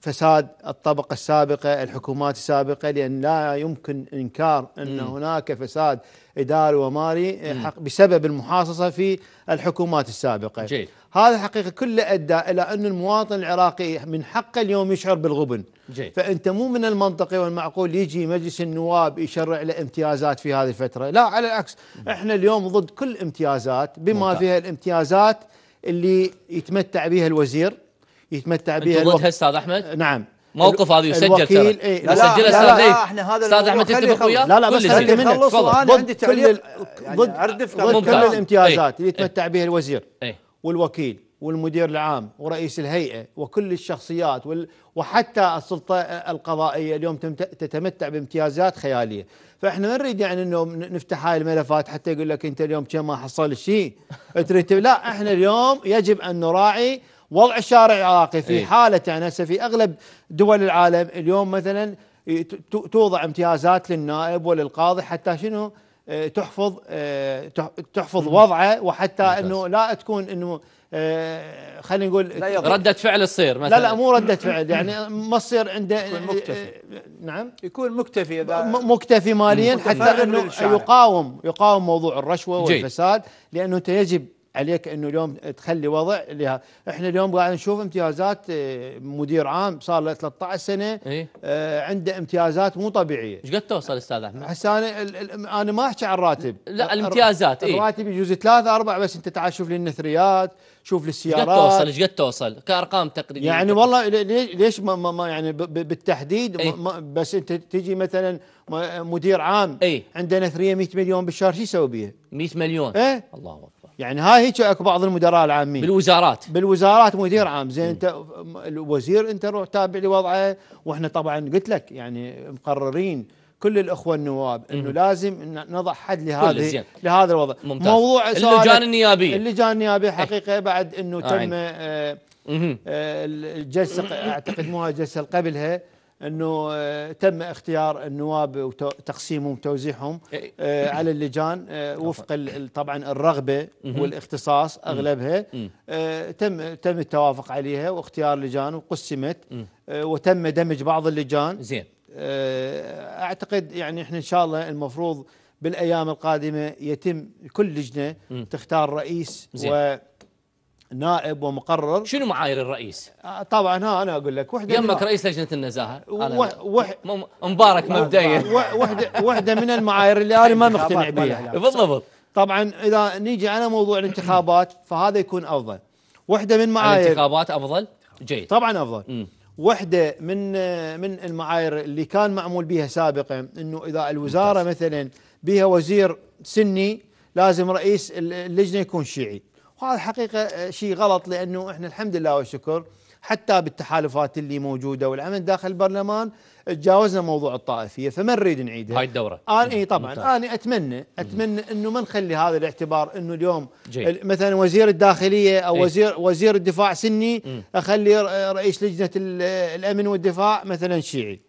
فساد الطبقة السابقة الحكومات السابقة لأن لا يمكن إنكار أن م. هناك فساد إداري ومالي إيه، حق بسبب المحاصصة في الحكومات السابقة جيد. هذا حقيقة كله أدى إلى أن المواطن العراقي من حقه اليوم يشعر بالغبن جيد. فأنت مو من المنطقي والمعقول يجي مجلس النواب يشرع له امتيازات في هذه الفترة لا على العكس م. إحنا اليوم ضد كل امتيازات بما ممتاز. فيها الامتيازات اللي يتمتع بها الوزير يتمتع بها الوكيل استاذ احمد آه، نعم موقف هذا يسجل ترى إيه لا لا, لا, لا احنا هذا استاذ احمد تتفق وياه لا لا بس خلي انا عندي تعليق إيه، يعني يعني ضد ضد كل إيه. الامتيازات اللي يتمتع إيه. بها الوزير والوكيل والمدير العام ورئيس الهيئه وكل الشخصيات وال وحتى السلطه القضائيه اليوم تتمتع بامتيازات خياليه، فاحنا ما نريد يعني انه نفتح هاي الملفات حتى يقول لك انت اليوم كم ما حصل شيء تريد لا احنا اليوم يجب ان نراعي وضع الشارع العراقي في أيه؟ حالة يعني هسه في أغلب دول العالم اليوم مثلا توضع امتيازات للنائب وللقاضي حتى شنو آه، تحفظ آه، تحفظ وضعه وحتى انه لا تكون انه آه، خلينا نقول ردة فعل تصير مثلا لا لا مو ردة فعل يعني ما تصير عنده يكون مكتفي نعم يكون مكتفي مكتفي ماليا حتى انه يقاوم يقاوم موضوع الرشوه والفساد لانه انت يجب عليك انه اليوم تخلي وضع لها احنا اليوم قاعد نشوف امتيازات آه، مدير عام صار له 13 سنه إيه؟ عنده امتيازات مو طبيعيه ايش قد توصل استاذ احمد هسه انا انا ما احكي عن الراتب لا الامتيازات إيه؟ الراتب يجوز ثلاثة اربع بس انت تعال شوف لي النثريات شوف لي السيارات ايش قد توصل ايش قد توصل كارقام تقريبا يعني والله ليش ليش ما, ما يعني بالتحديد إيه؟ ما بس انت تجي مثلا مدير عام إيه؟ عنده نثريه 100 مليون بالشهر شو يسوي بيها 100 مليون ايه الله أكبر يعني هاي هيك اكو بعض المدراء العامين بالوزارات بالوزارات مدير عام زين انت الوزير انت روح تابع لوضعه واحنا طبعا قلت لك يعني مقررين كل الاخوه النواب انه لازم نضع حد لهذه لهذا الوضع ممتاز. موضوع اللجان النيابيه اللجان النيابيه إيه. حقيقه بعد انه آه، تم إيه. آه،, آه الجلسه اعتقد مو الجلسه قبلها انه آه، تم اختيار النواب وتقسيمهم وتوزيعهم إيه. آه، على اللجان آه، وفق طبعا الرغبه والاختصاص اغلبها تم تم التوافق عليها واختيار لجان وقسمت وتم دمج بعض اللجان زين اعتقد يعني احنا ان شاء الله المفروض بالايام القادمه يتم كل لجنه تختار رئيس زين. و نائب ومقرر شنو معايير الرئيس؟ آه، طبعا ها انا اقول لك وحده يمك رئيس لجنه النزاهه وح آه، آه، وح مبارك مبدئيا وحده وحده من المعايير اللي انا ما مقتنع بها بالضبط طبعا اذا نيجي على موضوع الانتخابات فهذا يكون افضل وحده من معايير الانتخابات افضل جيد طبعا افضل م. وحده من من المعايير اللي كان معمول بها سابقا انه اذا الوزاره مثلا بها وزير سني لازم رئيس اللجنه يكون شيعي وهذا حقيقه آه، شيء غلط لانه احنا الحمد لله والشكر حتى بالتحالفات اللي موجوده والعمل داخل البرلمان تجاوزنا موضوع الطائفيه فما نريد نعيده هاي الدوره انا آه، اي طبعا ممتاز. آه، انا اتمنى اتمنى انه ما نخلي هذا الاعتبار انه اليوم جي. مثلا وزير الداخليه او ايه؟ وزير وزير الدفاع سني اخلي رئيس لجنه الامن والدفاع مثلا شيعي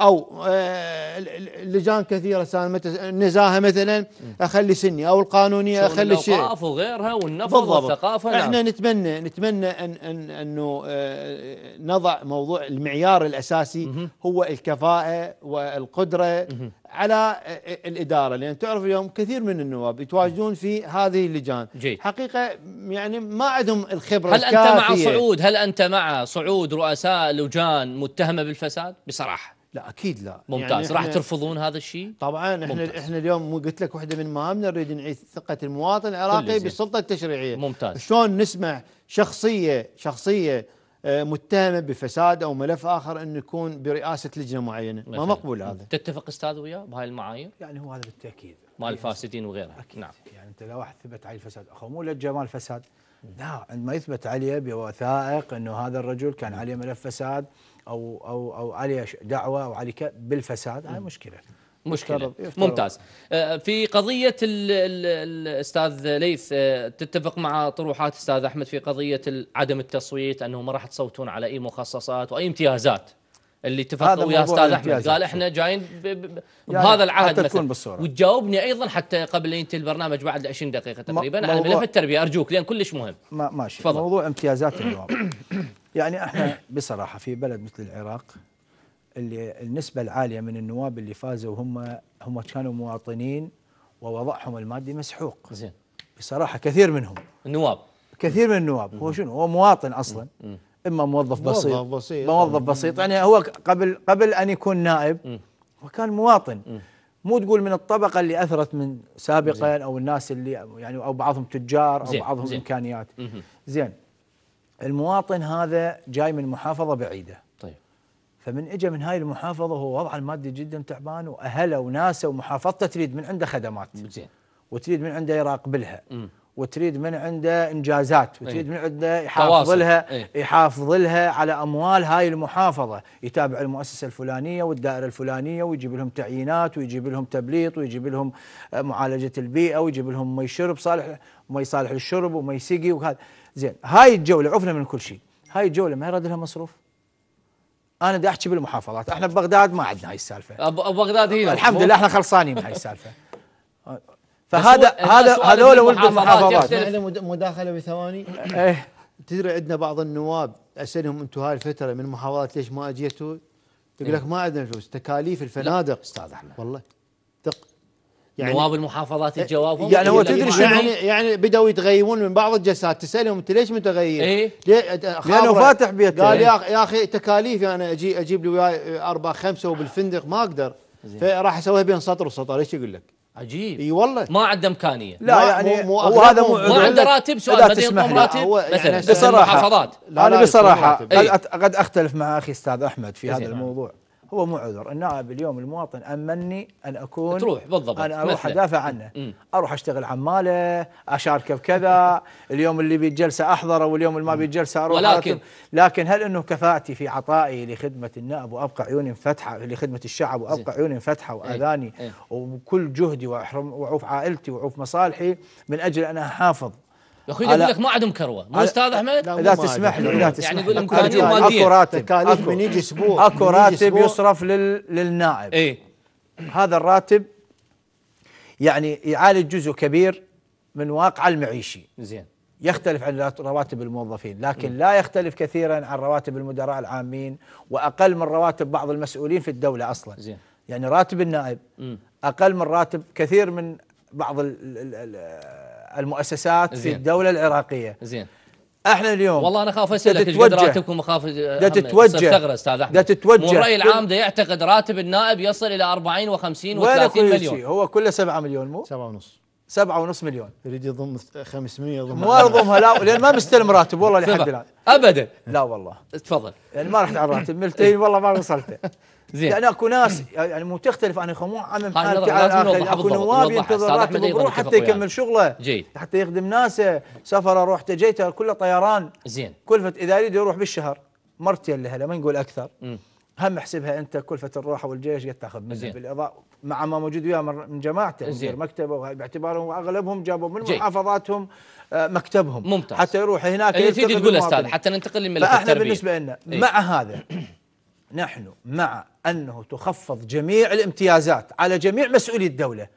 او آه، لجان كثيره سالمت النزاهه مثلا اخلي سني او القانونيه اخلي شيء الثقافه وغيرها والنفط والثقافه نعم. احنا نتمنى نتمنى ان ان انه آه، نضع موضوع المعيار الاساسي هو الكفاءه والقدره على الاداره لان تعرف اليوم كثير من النواب يتواجدون في هذه اللجان جيد. حقيقه يعني ما عندهم الخبره هل الكافية. انت مع صعود هل انت مع صعود رؤساء لجان متهمه بالفساد بصراحه لا اكيد لا ممتاز يعني راح ترفضون هذا الشيء طبعا احنا ممتاز. احنا اليوم مو قلت لك واحده من مهامنا نريد نعيد ثقه المواطن العراقي بالسلطه التشريعيه ممتاز شلون نسمع شخصيه شخصيه متهمه بفساد او ملف اخر انه يكون برئاسه لجنه معينه ما مقبول هذا تتفق استاذ وياه بهاي المعايير يعني هو هذا بالتاكيد مال يعني الفاسدين وغيره أكيد. نعم يعني انت لو واحد ثبت عليه الفساد اخو مو مال فساد لا عندما يثبت عليه بوثائق انه هذا الرجل كان عليه ملف فساد او او او عليه دعوه او عليه بالفساد هاي مشكله مشكلة يفترض. ممتاز آه، في قضية الأستاذ ليث آه، تتفق مع طروحات أستاذ أحمد في قضية عدم التصويت أنه ما راح تصوتون على أي مخصصات وأي امتيازات اللي اتفقوا يا استاذ احمد قال احنا جايين يعني بهذا يعني العهد حتى تكون بالصوره وتجاوبني ايضا حتى قبل ان ينتهي البرنامج بعد 20 دقيقه تقريبا على ملف التربيه ارجوك لان كلش مهم ما ماشي فضل. موضوع امتيازات اليوم يعني احنا بصراحه في بلد مثل العراق اللي النسبه العاليه من النواب اللي فازوا هم هم كانوا مواطنين ووضعهم المادي مسحوق زين بصراحه كثير منهم النواب كثير من النواب هو شنو هو مواطن اصلا اما موظف بسيط موظف بسيط موظف بسيط يعني هو قبل قبل ان يكون نائب وكان مواطن مو تقول من الطبقه اللي اثرت من سابقا او الناس اللي يعني او بعضهم تجار او بعضهم امكانيات زين المواطن هذا جاي من محافظه بعيده فمن اجى من هاي المحافظه هو وضعه المادي جدا تعبان واهله وناسه ومحافظته تريد من عنده خدمات زين وتريد من عنده يراقبلها وتريد من عنده انجازات وتريد من عنده يحافظ لها يحافظ لها على اموال هاي المحافظه يتابع المؤسسه الفلانيه والدائره الفلانيه ويجيب لهم تعيينات ويجيب لهم تبليط ويجيب لهم آه، معالجه البيئه ويجيب لهم مي شرب صالح مي صالح للشرب ومي سقي وهذا زين هاي الجوله عفنا من كل شيء هاي الجوله ما يرد لها مصروف انا بدي احكي بالمحافظات احنا ببغداد ما عندنا هاي السالفه بغداد هي الحمد لله احنا خلصانين من هاي السالفه فهذا هذا هذول ولد المحافظات مداخله بثواني ايه تدري عندنا بعض النواب اسالهم انتم هاي الفتره من المحافظات ليش ما اجيتوا؟ يقول لك إيه. ما عندنا فلوس تكاليف الفنادق استاذ احمد والله يعني نواب المحافظات إيه، الجواب يعني هو تدري شنو يعني يعني بداوا يتغيبون من بعض الجلسات تسالهم انت ليش متغيب؟ ايه لانه فاتح بيته قال يعني. يا اخي تكاليف يعني اجي اجيب لي وياي اربع خمسه وبالفندق ما اقدر فراح اسويها بين سطر وسطر ايش يقول لك؟ عجيب اي والله ما عنده امكانيه لا يعني مو هو هذا مو ما عنده راتب سؤال بعدين قام راتب يعني مثلا بصراحه المحافظات لا انا بصراحه إيه. قد اختلف مع اخي استاذ احمد في هذا إيه. الموضوع هو مو عذر النائب اليوم المواطن امني ان اكون تروح بالضبط انا اروح ادافع عنه مم. اروح اشتغل عماله اشاركه بكذا اليوم اللي بيتجلسه احضره واليوم اللي ما بيتجلسه اروح ولكن لكن هل انه كفاءتي في عطائي لخدمه النائب وابقى عيوني مفتحه لخدمه الشعب وابقى عيوني مفتحه إيه، واذاني ايه ايه وكل جهدي واحرم وعوف عائلتي وعوف مصالحي من اجل ان احافظ يا اخوي يقول لك ما عندهم كروه مو استاذ احمد؟ لا تسمح لي لا تسمح يعني لي يعني يقول امكانيه اكو راتب اكو من يجي اسبوع اكو راتب يصرف لل... للنائب اي هذا الراتب يعني يعالج جزء كبير من واقع المعيشي زين يختلف عن رواتب الموظفين لكن م. لا يختلف كثيرا عن رواتب المدراء العامين واقل من رواتب بعض المسؤولين في الدوله اصلا زين يعني راتب النائب م. اقل من راتب كثير من بعض ال ال المؤسسات زين. في الدوله العراقيه زين احنا اليوم والله انا خاف اسالك ايش قد راتبكم اخاف دا تتوجه ثغره استاذ احمد ده تتوجه والراي العام ده يعتقد راتب النائب يصل الى 40 و50 و30 مليون شيء. هو كله 7 مليون مو 7 ونص 7 ونص مليون يريد يضم 500 يضم ما يضمها لا لان ما مستلم راتب والله لحد الان ابدا لا والله تفضل يعني ما رحت على الراتب ملتين والله ما وصلته زين لان يعني اكو ناس يعني مو تختلف عن مو عن حالتي على الاخر اكو نواب ينتظر راتب بروح حتى يكمل شغله جيد حتى يخدم ناسه سفره روحته جيته كله طيران زين كلفه اذا يريد يروح بالشهر مرتين لهلا ما نقول اكثر هم احسبها انت كلفه الروحه والجيش قد تاخذ منه بالاضاءة مع ما موجود وياه من جماعته مدير مكتبه باعتبارهم اغلبهم جابوا من جي. محافظاتهم آه، مكتبهم ممتاز حتى يروح هناك اللي تريد تقول استاذ حتى ننتقل للملف التربيه فاحنا بالنسبه لنا إيه. مع هذا نحن مع أنه تخفض جميع الامتيازات على جميع مسؤولي الدولة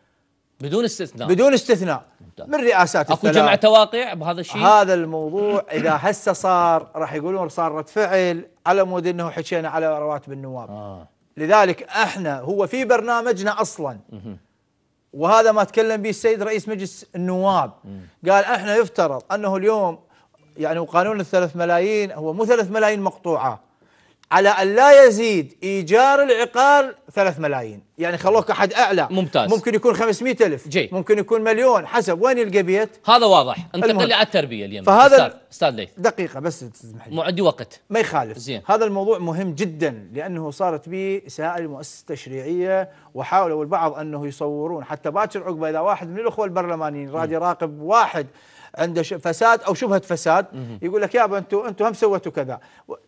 بدون استثناء بدون استثناء من رئاسات اكو جمع تواقع بهذا الشيء هذا الموضوع اذا هسه صار راح يقولون صار رد فعل على مود انه حكينا على رواتب النواب آه. لذلك احنا هو في برنامجنا اصلا وهذا ما تكلم به السيد رئيس مجلس النواب قال احنا يفترض انه اليوم يعني وقانون الثلاث ملايين هو مو ثلاث ملايين مقطوعه على ان لا يزيد ايجار العقار 3 ملايين يعني خلوك احد اعلى ممتاز ممكن يكون 500 الف جي. ممكن يكون مليون حسب وين يلقى بيت هذا واضح انتقل على التربيه اليوم فهذا استاذ ليث دقيقه بس تسمح لي مو عندي وقت ما يخالف زين. هذا الموضوع مهم جدا لانه صارت به اساءه للمؤسسه التشريعيه وحاولوا البعض انه يصورون حتى باكر عقبه اذا واحد من الاخوه البرلمانيين راد يراقب واحد عنده فساد او شبهه فساد يقول لك يابا انتم انتم هم سويتوا كذا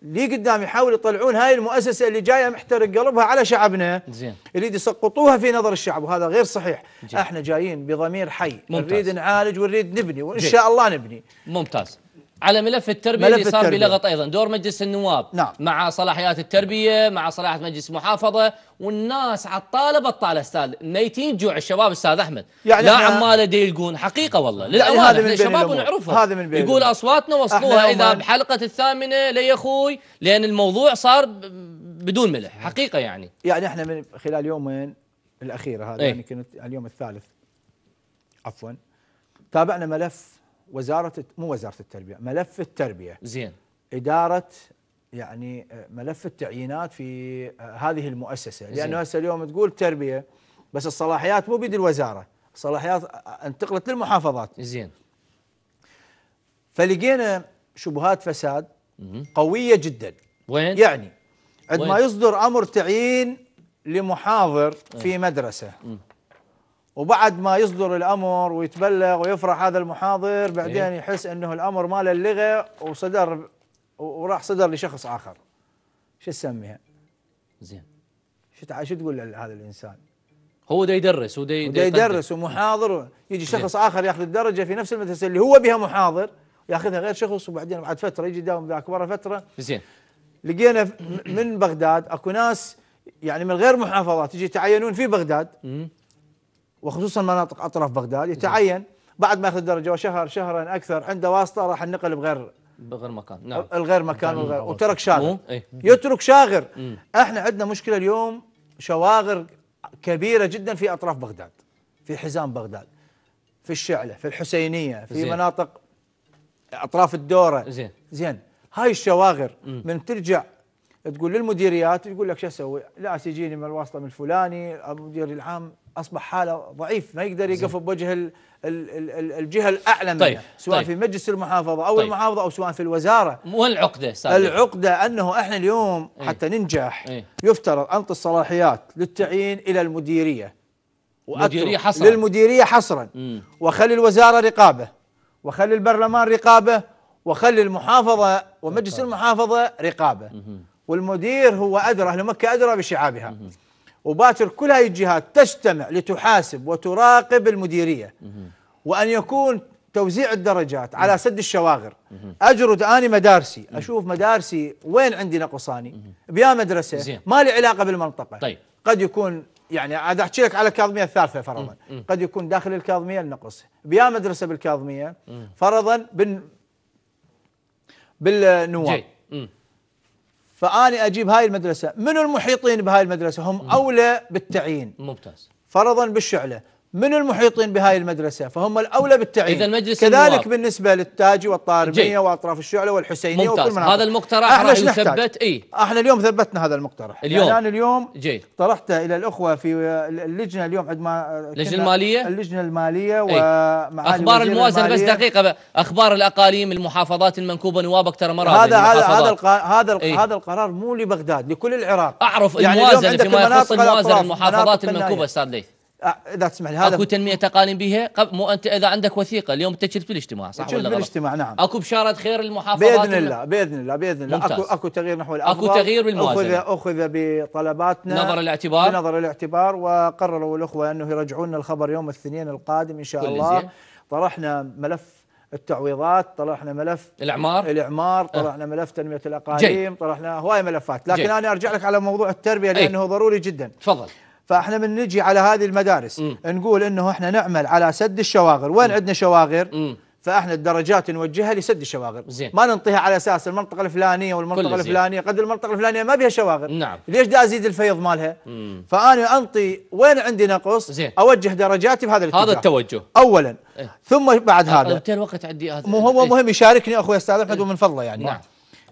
لي قدام يحاول يطلعون هاي المؤسسه اللي جايه محترق قلبها على شعبنا زين يريد يسقطوها في نظر الشعب وهذا غير صحيح زين. احنا جايين بضمير حي نريد نعالج ونريد نبني وان شاء الله نبني ممتاز على ملف التربيه ملف اللي صار التربية. بلغط ايضا دور مجلس النواب نعم. مع صلاحيات التربيه مع صلاحيات مجلس المحافظه والناس على الطاله بطاله استاذ ميتين جوع الشباب استاذ احمد يعني لا عماله يلقون حقيقه والله للامانه احنا الشباب نعرفه هذا من بين يقول اصواتنا وصلوها اذا بحلقه الثامنه لي اخوي لان الموضوع صار بدون ملح نعم. حقيقه يعني يعني احنا من خلال يومين الاخيره هذا ايه؟ يعني كنت اليوم الثالث عفوا تابعنا ملف وزاره مو وزاره التربيه ملف التربيه زين اداره يعني آه، ملف التعيينات في آه، هذه المؤسسه لانه هسه اليوم تقول تربيه بس الصلاحيات مو بيد الوزاره الصلاحيات آه، انتقلت للمحافظات زين فلقينا شبهات فساد قويه جدا وين يعني عندما يصدر امر تعيين لمحاضر في إيه. مدرسه وبعد ما يصدر الامر ويتبلغ ويفرح هذا المحاضر بعدين إيه. يحس انه الامر ماله لغى وصدر وراح صدر لشخص اخر شو تسميها؟ زين شو شو تقول لهذا الانسان؟ هو دا يدرس ودا يدرس ومحاضر يجي شخص زين. اخر ياخذ الدرجه في نفس المدرسه اللي هو بها محاضر ياخذها غير شخص وبعدين بعد فتره يجي داوم ذاك برا فتره زين لقينا من بغداد اكو ناس يعني من غير محافظات يجي يتعينون في بغداد وخصوصا مناطق اطراف بغداد نعم. يتعين بعد ما ياخذ الدرجه وشهر شهرين اكثر عنده واسطه راح النقل بغير بغير مكان نعم الغير مكان والغير وترك شاغر ايه؟ يترك شاغر مم. احنا عندنا مشكله اليوم شواغر كبيره جدا في اطراف بغداد في حزام بغداد في الشعله في الحسينيه في زين. مناطق اطراف الدوره زين زين هاي الشواغر مم. من ترجع تقول للمديريات يقول لك شو اسوي؟ لا تجيني من الواسطه من الفلاني المدير العام اصبح حاله ضعيف ما يقدر يقف بوجه الجهه الاعلى منه طيب سواء طيب في مجلس المحافظه او طيب المحافظه او سواء في الوزاره العقده سابقا العقده انه احنا اليوم ايه حتى ننجح ايه يفترض انط الصلاحيات للتعيين الى المديريه المديريه حصرا للمديريه حصرا وخلي الوزاره رقابه وخلي البرلمان رقابه وخلي المحافظه ومجلس المحافظه رقابه والمدير هو ادرى اهل مكه ادرى بشعابها مم وباكر كل هاي الجهات تجتمع لتحاسب وتراقب المديريه وان يكون توزيع الدرجات على سد الشواغر اجرد اني مدارسي اشوف مدارسي وين عندي نقصاني بيا مدرسه ما لي علاقه بالمنطقه طيب قد يكون يعني عاد احكي لك على الكاظميه الثالثه فرضا قد يكون داخل الكاظميه النقص بيا مدرسه بالكاظميه فرضا بال بالنواب فاني اجيب هاي المدرسه من المحيطين بهاي المدرسه هم اولى بالتعيين ممتاز فرضا بالشعله من المحيطين بهاي المدرسة فهم الأولى بالتعيين إذا مجلس كذلك النواب. بالنسبة للتاجي والطارمية وأطراف الشعلة والحسينية ممتاز. وكل هذا المقترح راح يثبت اي احنا اليوم ثبتنا هذا المقترح اليوم يعني أنا اليوم جي. طرحته إلى الأخوة في اللجنة اليوم عندما اللجنة المالية اللجنة المالية إيه. ومعالي أخبار الموازنة بس دقيقة أخبار الأقاليم المحافظات المنكوبة نوابك ترى مرة هذا يعني هذا هذا إيه؟ هذا القرار مو لبغداد لكل العراق أعرف يعني الموازنة فيما يخص الموازنة المحافظات المنكوبة أستاذ ليث آه، اذا تسمح لي هذا اكو تنميه تقاليم بها مو انت اذا عندك وثيقه اليوم تشرف بالاجتماع صح ولا لا؟ بالاجتماع نعم اكو بشاره خير المحافظات باذن الله باذن الله باذن الله ممتاز. اكو اكو تغيير نحو الافضل اكو تغيير بالموازنه اخذ اخذ بطلباتنا نظر الاعتبار بنظر الاعتبار وقرروا الاخوه انه يرجعون الخبر يوم الاثنين القادم ان شاء الله زي. طرحنا ملف التعويضات طرحنا ملف الاعمار الاعمار أه. طرحنا أه. ملف تنميه الاقاليم طرحنا هواي ملفات لكن جي. انا ارجع لك على موضوع التربيه إيه. لانه أي. ضروري جدا تفضل فاحنا من نجي على هذه المدارس م. نقول انه احنا نعمل على سد الشواغر وين م. عندنا شواغر م. فاحنا الدرجات نوجهها لسد الشواغر زين. ما ننطيها على اساس المنطقه الفلانيه والمنطقه الفلانيه قد المنطقه الفلانيه ما بها شواغر نعم. ليش دا ازيد الفيض مالها مم. فانا انطي وين عندي نقص زين. اوجه درجاتي بهذا الاتجاه هذا التوجه اولا إيه؟ ثم بعد هذا انت الوقت عندي هذا مو هو إيه؟ مهم يشاركني اخوي استاذ احمد إيه؟ ومن فضله يعني نعم.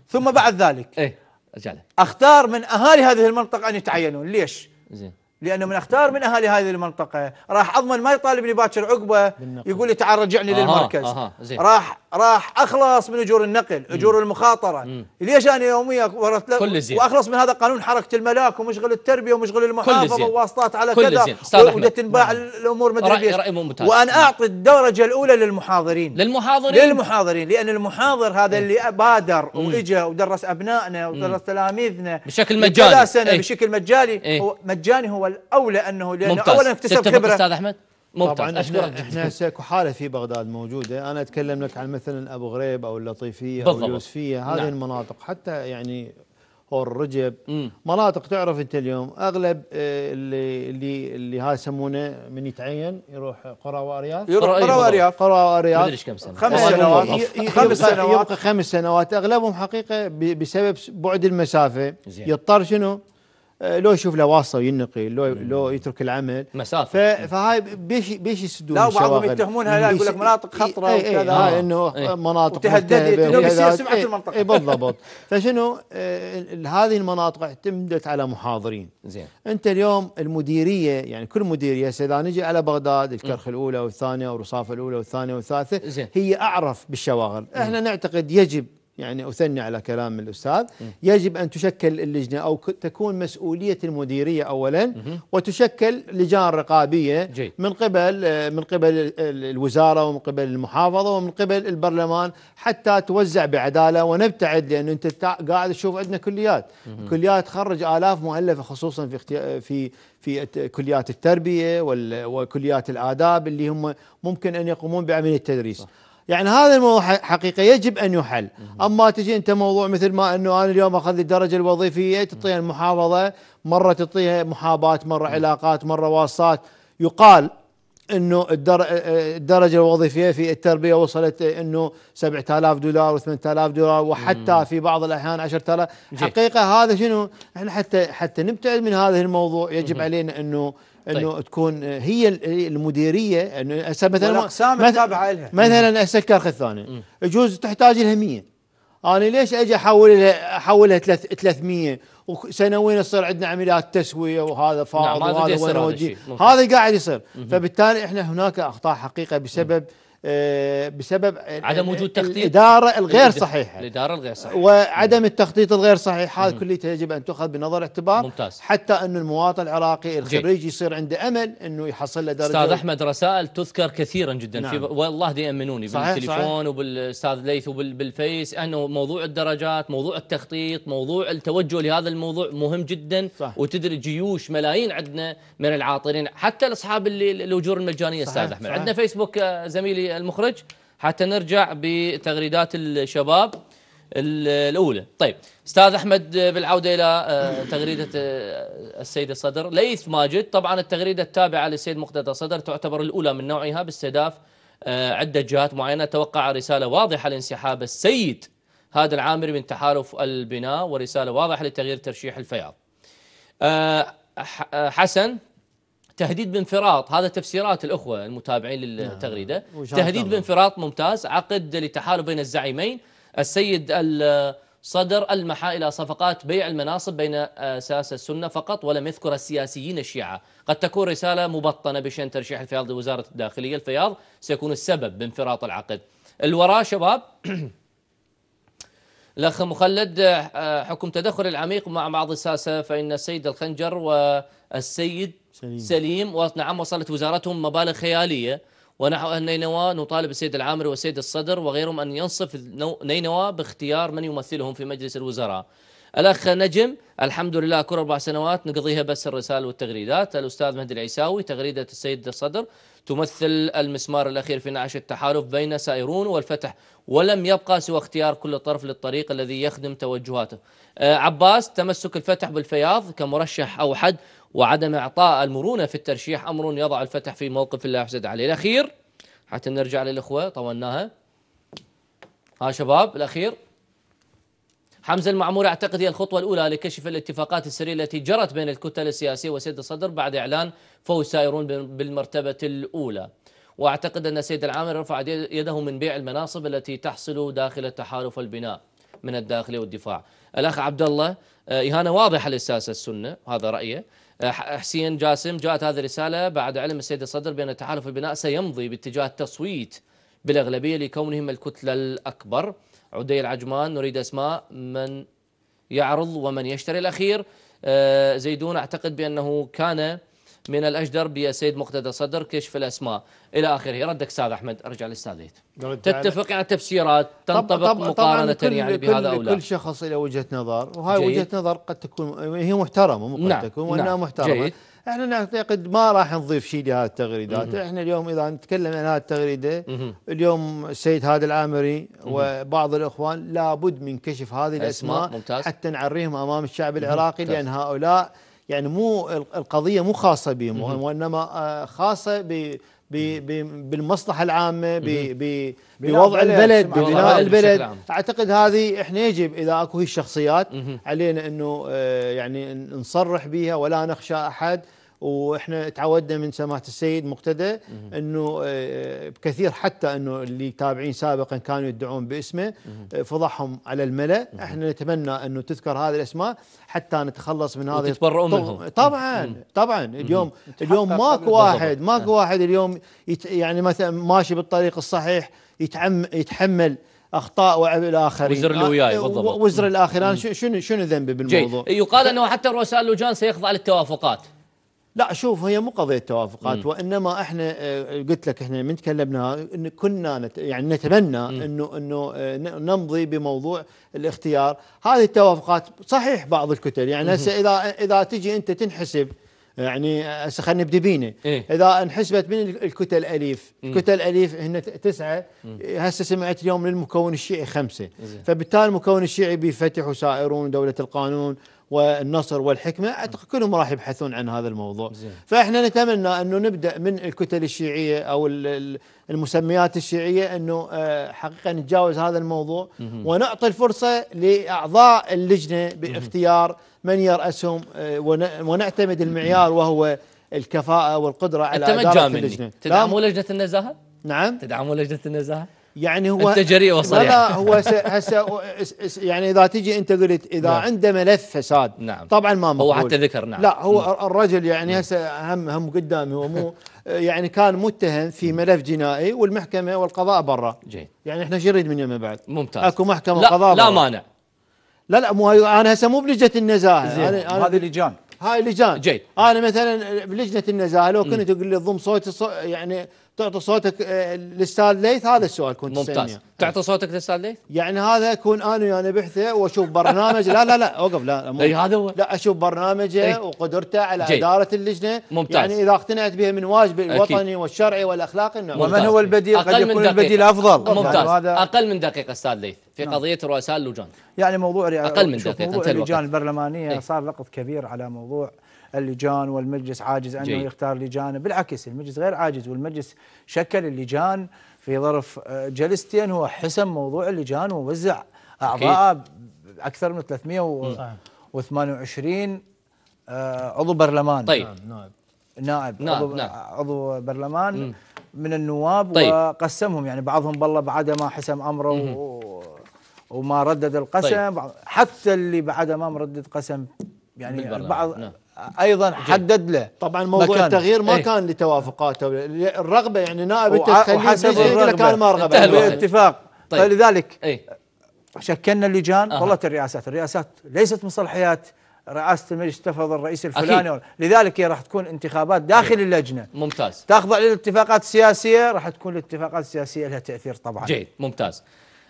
ثم بعد ذلك إيه؟ اختار من اهالي هذه المنطقه ان يتعينون ليش زين لانه من اختار من اهالي هذه المنطقه راح اضمن ما يطالبني باكر عقبه يقول لي تعال رجعني آه للمركز آه زين. راح راح اخلص من اجور النقل اجور مم. المخاطره مم. ليش انا يوميا واخلص من هذا قانون حركه الملاك ومشغل التربيه ومشغل المحافظه وواسطات على كذا وتنباع نعم. الامور مدري وان نعم. اعطي الدرجه الاولى للمحاضرين للمحاضرين للمحاضرين لان المحاضر هذا مم. اللي بادر واجا ودرس ابنائنا ودرس تلاميذنا بشكل مجاني سنه ايه؟ بشكل مجاني ايه؟ هو مجاني هو الاولى انه لانه ممتاز. اولا اكتسب خبره استاذ احمد طبعا اشكرك جدا احنا هسه حاله في بغداد موجوده انا اتكلم لك عن مثلا ابو غريب او اللطيفيه بالضبط. او اليوسفيه هذه نعم. المناطق حتى يعني هور رجب مم. مناطق تعرف انت اليوم اغلب آه، اللي اللي اللي هاي يسمونه من يتعين يروح قرى وارياف يروح قرى وارياف قرى وارياف مدري كم سنه خمس سنوات خمس سنوات يبقى خمس سنوات اغلبهم حقيقه بسبب بعد المسافه يضطر شنو آه، لو يشوف له واسطه وينقي لو لو يترك العمل مسافه فهاي بيش بيش يسدون لا بعضهم يتهمونها لا يقول لك مناطق خطره اي اي وكذا هاي انه ايه مناطق تهددت بيصير سمعه ايه المنطقه اي بالضبط فشنو اه هذه المناطق اعتمدت على محاضرين زين انت اليوم المديريه يعني كل مديريه اذا نجي على بغداد الكرخ الاولى والثانيه ورصافه الاولى والثانيه والثالثه هي اعرف بالشواغل احنا نعتقد يجب يعني أثني على كلام الأستاذ يجب أن تشكل اللجنة أو تكون مسؤولية المديرية أولا وتشكل لجان رقابية من قبل آه، من قبل الوزارة ومن قبل المحافظة ومن قبل البرلمان حتى توزع بعدالة ونبتعد لأنه أنت قاعد تشوف عندنا كليات كليات تخرج آلاف مؤلفة خصوصا في آه، في في كليات التربية وكليات الآداب اللي هم ممكن أن يقومون بعملية التدريس صح. يعني هذا الموضوع حقيقه يجب ان يحل اما تجي انت موضوع مثل ما انه انا اليوم اخذ الدرجه الوظيفيه تعطيها المحافظه مره تعطيها محاباه مره علاقات مره واسطات يقال انه الدرجه الوظيفيه في التربيه وصلت انه 7000 دولار و8000 دولار وحتى في بعض الاحيان 10000 حقيقه هذا شنو احنا حتى حتى نبتعد من هذا الموضوع يجب علينا انه انه طيب. تكون هي المديريه انه هسه مثلا الاقسام التابعه لها مثلا هسه الكرخ الثاني يجوز تحتاج لها 100 انا ليش اجي احول احولها 300 وسنويا تصير عندنا عمليات تسويه وهذا نعم، فاضي نعم وهذا وين هذا قاعد يصير فبالتالي احنا هناك اخطاء حقيقه بسبب مم. آه، بسبب عدم وجود تخطيط الاداره الغير صحيحه الاداره الغير صحيحه وعدم التخطيط الغير صحيح هذا كله يجب ان تؤخذ بنظر الاعتبار ممتاز حتى أن المواطن العراقي الخريج يصير عنده امل انه يحصل له درجه استاذ احمد رسائل تذكر كثيرا جدا نعم. في والله يامنوني بالتليفون صحيح. وبالاستاذ ليث وبالفيس انه موضوع الدرجات موضوع التخطيط موضوع التوجه لهذا الموضوع مهم جدا صح. وتدري جيوش ملايين عندنا من العاطلين حتى الاصحاب اللي الاجور المجانيه استاذ احمد صحيح. عندنا فيسبوك آه، زميلي للمخرج حتى نرجع بتغريدات الشباب الاولى طيب استاذ احمد آه، بالعوده الى آه، تغريده آه، السيد الصدر ليث ماجد طبعا التغريده التابعه للسيد مقتدى الصدر تعتبر الاولى من نوعها باستهداف عده جهات معينه توقع رساله واضحه لانسحاب السيد هذا العامري من تحالف البناء ورساله واضحه لتغيير ترشيح الفياض حسن تهديد بانفراط هذا تفسيرات الاخوه المتابعين للتغريده نعم، تهديد بانفراط ممتاز عقد لتحالف بين الزعيمين السيد صدر المحى إلى صفقات بيع المناصب بين أساس السنة فقط ولم يذكر السياسيين الشيعة قد تكون رسالة مبطنة بشأن ترشيح الفياض لوزارة الداخلية الفياض سيكون السبب بانفراط العقد الوراء شباب الأخ مخلد آه، حكم تدخل العميق مع بعض الساسة فإن السيد الخنجر والسيد سليم, سليم نعم وصلت وزارتهم مبالغ خيالية ونحو أهل نينوى نطالب السيد العامري والسيد الصدر وغيرهم أن ينصف نينوى باختيار من يمثلهم في مجلس الوزراء الأخ نجم الحمد لله كل أربع سنوات نقضيها بس الرسائل والتغريدات الأستاذ مهدي العيساوي تغريدة السيد الصدر تمثل المسمار الأخير في نعش التحالف بين سائرون والفتح ولم يبقى سوى اختيار كل طرف للطريق الذي يخدم توجهاته آه، عباس تمسك الفتح بالفياض كمرشح أوحد وعدم إعطاء المرونة في الترشيح أمر يضع الفتح في موقف لا يحسد عليه الأخير حتى نرجع للإخوة طولناها ها شباب الأخير حمزة المعمور اعتقد هي الخطوة الأولى لكشف الاتفاقات السرية التي جرت بين الكتل السياسية وسيد الصدر بعد إعلان فوز سائرون بالمرتبة الأولى واعتقد ان السيد العامر رفع يده من بيع المناصب التي تحصل داخل التحالف والبناء من الداخل والدفاع. الاخ عبد الله آه، اهانه واضحه للساسه السنه هذا رايه. آه، حسين جاسم جاءت هذه الرساله بعد علم السيد الصدر بان تحالف البناء سيمضي باتجاه التصويت بالاغلبيه لكونهم الكتله الاكبر. عدي العجمان نريد اسماء من يعرض ومن يشتري الاخير. آه، زيدون اعتقد بانه كان من الأجدر سيد مقتدى صدر كشف الأسماء إلى آخره ردك أستاذ أحمد أرجع للأستاذ تتفق على تفسيرات تنطبق طب مقارنة كل يعني بهذا أو لا كل شخص له وجهة نظر وهاي وجهة نظر قد تكون هي محترمة مو قد نعم، تكون وأنها نعم. محترمة جيد. احنا نعتقد ما راح نضيف شيء لهذه التغريدات، مه. احنا اليوم اذا نتكلم عن هذه التغريده مه. اليوم السيد هادي العامري وبعض الاخوان لابد من كشف هذه الاسماء ممتاز. حتى نعريهم امام الشعب العراقي لان هؤلاء يعني مو القضيه مو خاصه بهم وانما آه، خاصه ب بالمصلحه العامه بوضع البلد ببناء البلد اعتقد هذه احنا يجب اذا اكو هي الشخصيات علينا انه آه، يعني نصرح بها ولا نخشى احد واحنا تعودنا من سماحه السيد مقتدى انه آه، بكثير حتى انه اللي تابعين سابقا كانوا يدعون باسمه آه، فضحهم على الملا احنا نتمنى انه تذكر هذه الاسماء حتى نتخلص من هذه تتبرؤون منهم طبعا طبعا اليوم اليوم ماكو واحد ماكو نعم. واحد اليوم يعني مثلا ماشي بالطريق الصحيح يتحمل اخطاء الاخرين وزر اللي وياي آه، بالضبط وزر الاخرين شنو شنو ذنبي بالموضوع؟ يقال انه حتى رؤساء اللجان سيخضع للتوافقات لا شوف هي مو قضيه توافقات مم. وانما احنا آه، قلت لك احنا من تكلمنا ان كنا نت يعني نتمنى انه انه آه، نمضي بموضوع الاختيار هذه التوافقات صحيح بعض الكتل يعني هسه اذا اذا تجي انت تنحسب يعني هسه خلينا نبدي بينا إيه؟ اذا انحسبت من الكتل الاليف، الكتل الاليف هن تسعه هسه سمعت اليوم للمكون الشيعي خمسه إزي. فبالتالي المكون الشيعي بيفتح وسائرون دوله القانون والنصر والحكمه نعم. اعتقد كلهم راح يبحثون عن هذا الموضوع زي. فاحنا نتمنى انه نبدا من الكتل الشيعيه او المسميات الشيعيه انه آه، حقيقه نتجاوز هذا الموضوع ونعطي الفرصه لاعضاء اللجنه باختيار من يراسهم ونعتمد المعيار وهو الكفاءه والقدره على اداره اللجنه تدعموا نعم؟ لجنه النزاهه نعم تدعموا لجنه النزاهه يعني هو انت جريء وصريح لا هو هسه يعني اذا تجي انت قلت اذا نعم. عنده ملف فساد نعم. طبعا ما مقبول هو حتى ذكر نعم لا هو نعم. الرجل يعني هسه هم هم قدامي هو مو يعني كان متهم في ملف جنائي والمحكمه والقضاء برا جيد يعني احنا شو نريد من يوم بعد ممتاز اكو محكمه لا قضاء برا لا مانع لا لا مو انا هسه مو بلجنه النزاهه زين هذه لجان هاي لجان جيد انا مثلا بلجنه النزاهه لو كنت تقول لي ضم صوت يعني تعطي صوتك آه، للاستاذ ليث هذا السؤال كنت ممتاز تعطي طيب. صوتك للاستاذ ليث؟ يعني هذا اكون انا يعني بحثه واشوف برنامج لا لا لا اوقف لا اي هذا هو لا اشوف برنامجه أي. وقدرته على جي. اداره اللجنه ممتاز يعني اذا اقتنعت بها من واجبي الوطني أكيد. والشرعي والاخلاقي انه ومن هو البديل قد يكون البديل افضل ممتاز يعني اقل من دقيقه استاذ ليث في نعم. قضيه رؤساء اللجان يعني موضوع اقل من دقيقه اللجان البرلمانيه صار لقط كبير على موضوع اللجان والمجلس عاجز أنه جيد. يختار لجانه بالعكس المجلس غير عاجز والمجلس شكل اللجان في ظرف آه، جلستين هو حسم موضوع اللجان ووزع أعضاء أكثر من 328 آه، عضو برلمان طيب نائب نعم، نائب, نعم. نائب. عضو, نائب. نعم، عضو برلمان م. من النواب طيب. وقسمهم يعني بعضهم بالله بعد ما حسم امره و... وما ردد القسم طيب. حتى اللي بعد ما مردد قسم يعني بعض نعم. ايضا حدد له طبعا موضوع مكان. التغيير ما ايه؟ كان لتوافقاته الرغبه يعني نائب انت حسب كان ما رغبه باتفاق طيب. فلذلك ايه؟ شكلنا اللجان أه. ظلت الرئاسات الرئاسات ليست من صلاحيات رئاسه المجلس تفرض الرئيس الفلاني أكيد. لذلك هي راح تكون انتخابات داخل جيد. إيه. اللجنه ممتاز تخضع للاتفاقات السياسيه راح تكون الاتفاقات السياسيه لها تاثير طبعا جيد ممتاز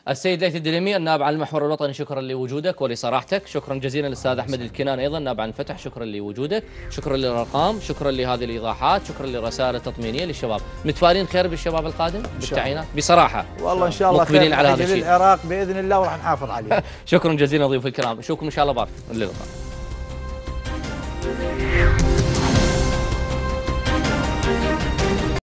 السيد ليث الدليمي النائب عن المحور الوطني شكرا لوجودك ولصراحتك شكرا جزيلا للاستاذ احمد الكنان ايضا نائب عن الفتح شكرا لوجودك شكرا للارقام شكرا لهذه الايضاحات شكرا للرسائل التطمينيه للشباب متفائلين خير بالشباب القادم بالتعيينات بصراحه والله ان شاء الله خير على هذا الشيء العراق باذن الله وراح نحافظ عليه شكرا جزيلا ضيوف الكرام نشوفكم ان شاء الله بارك للقاء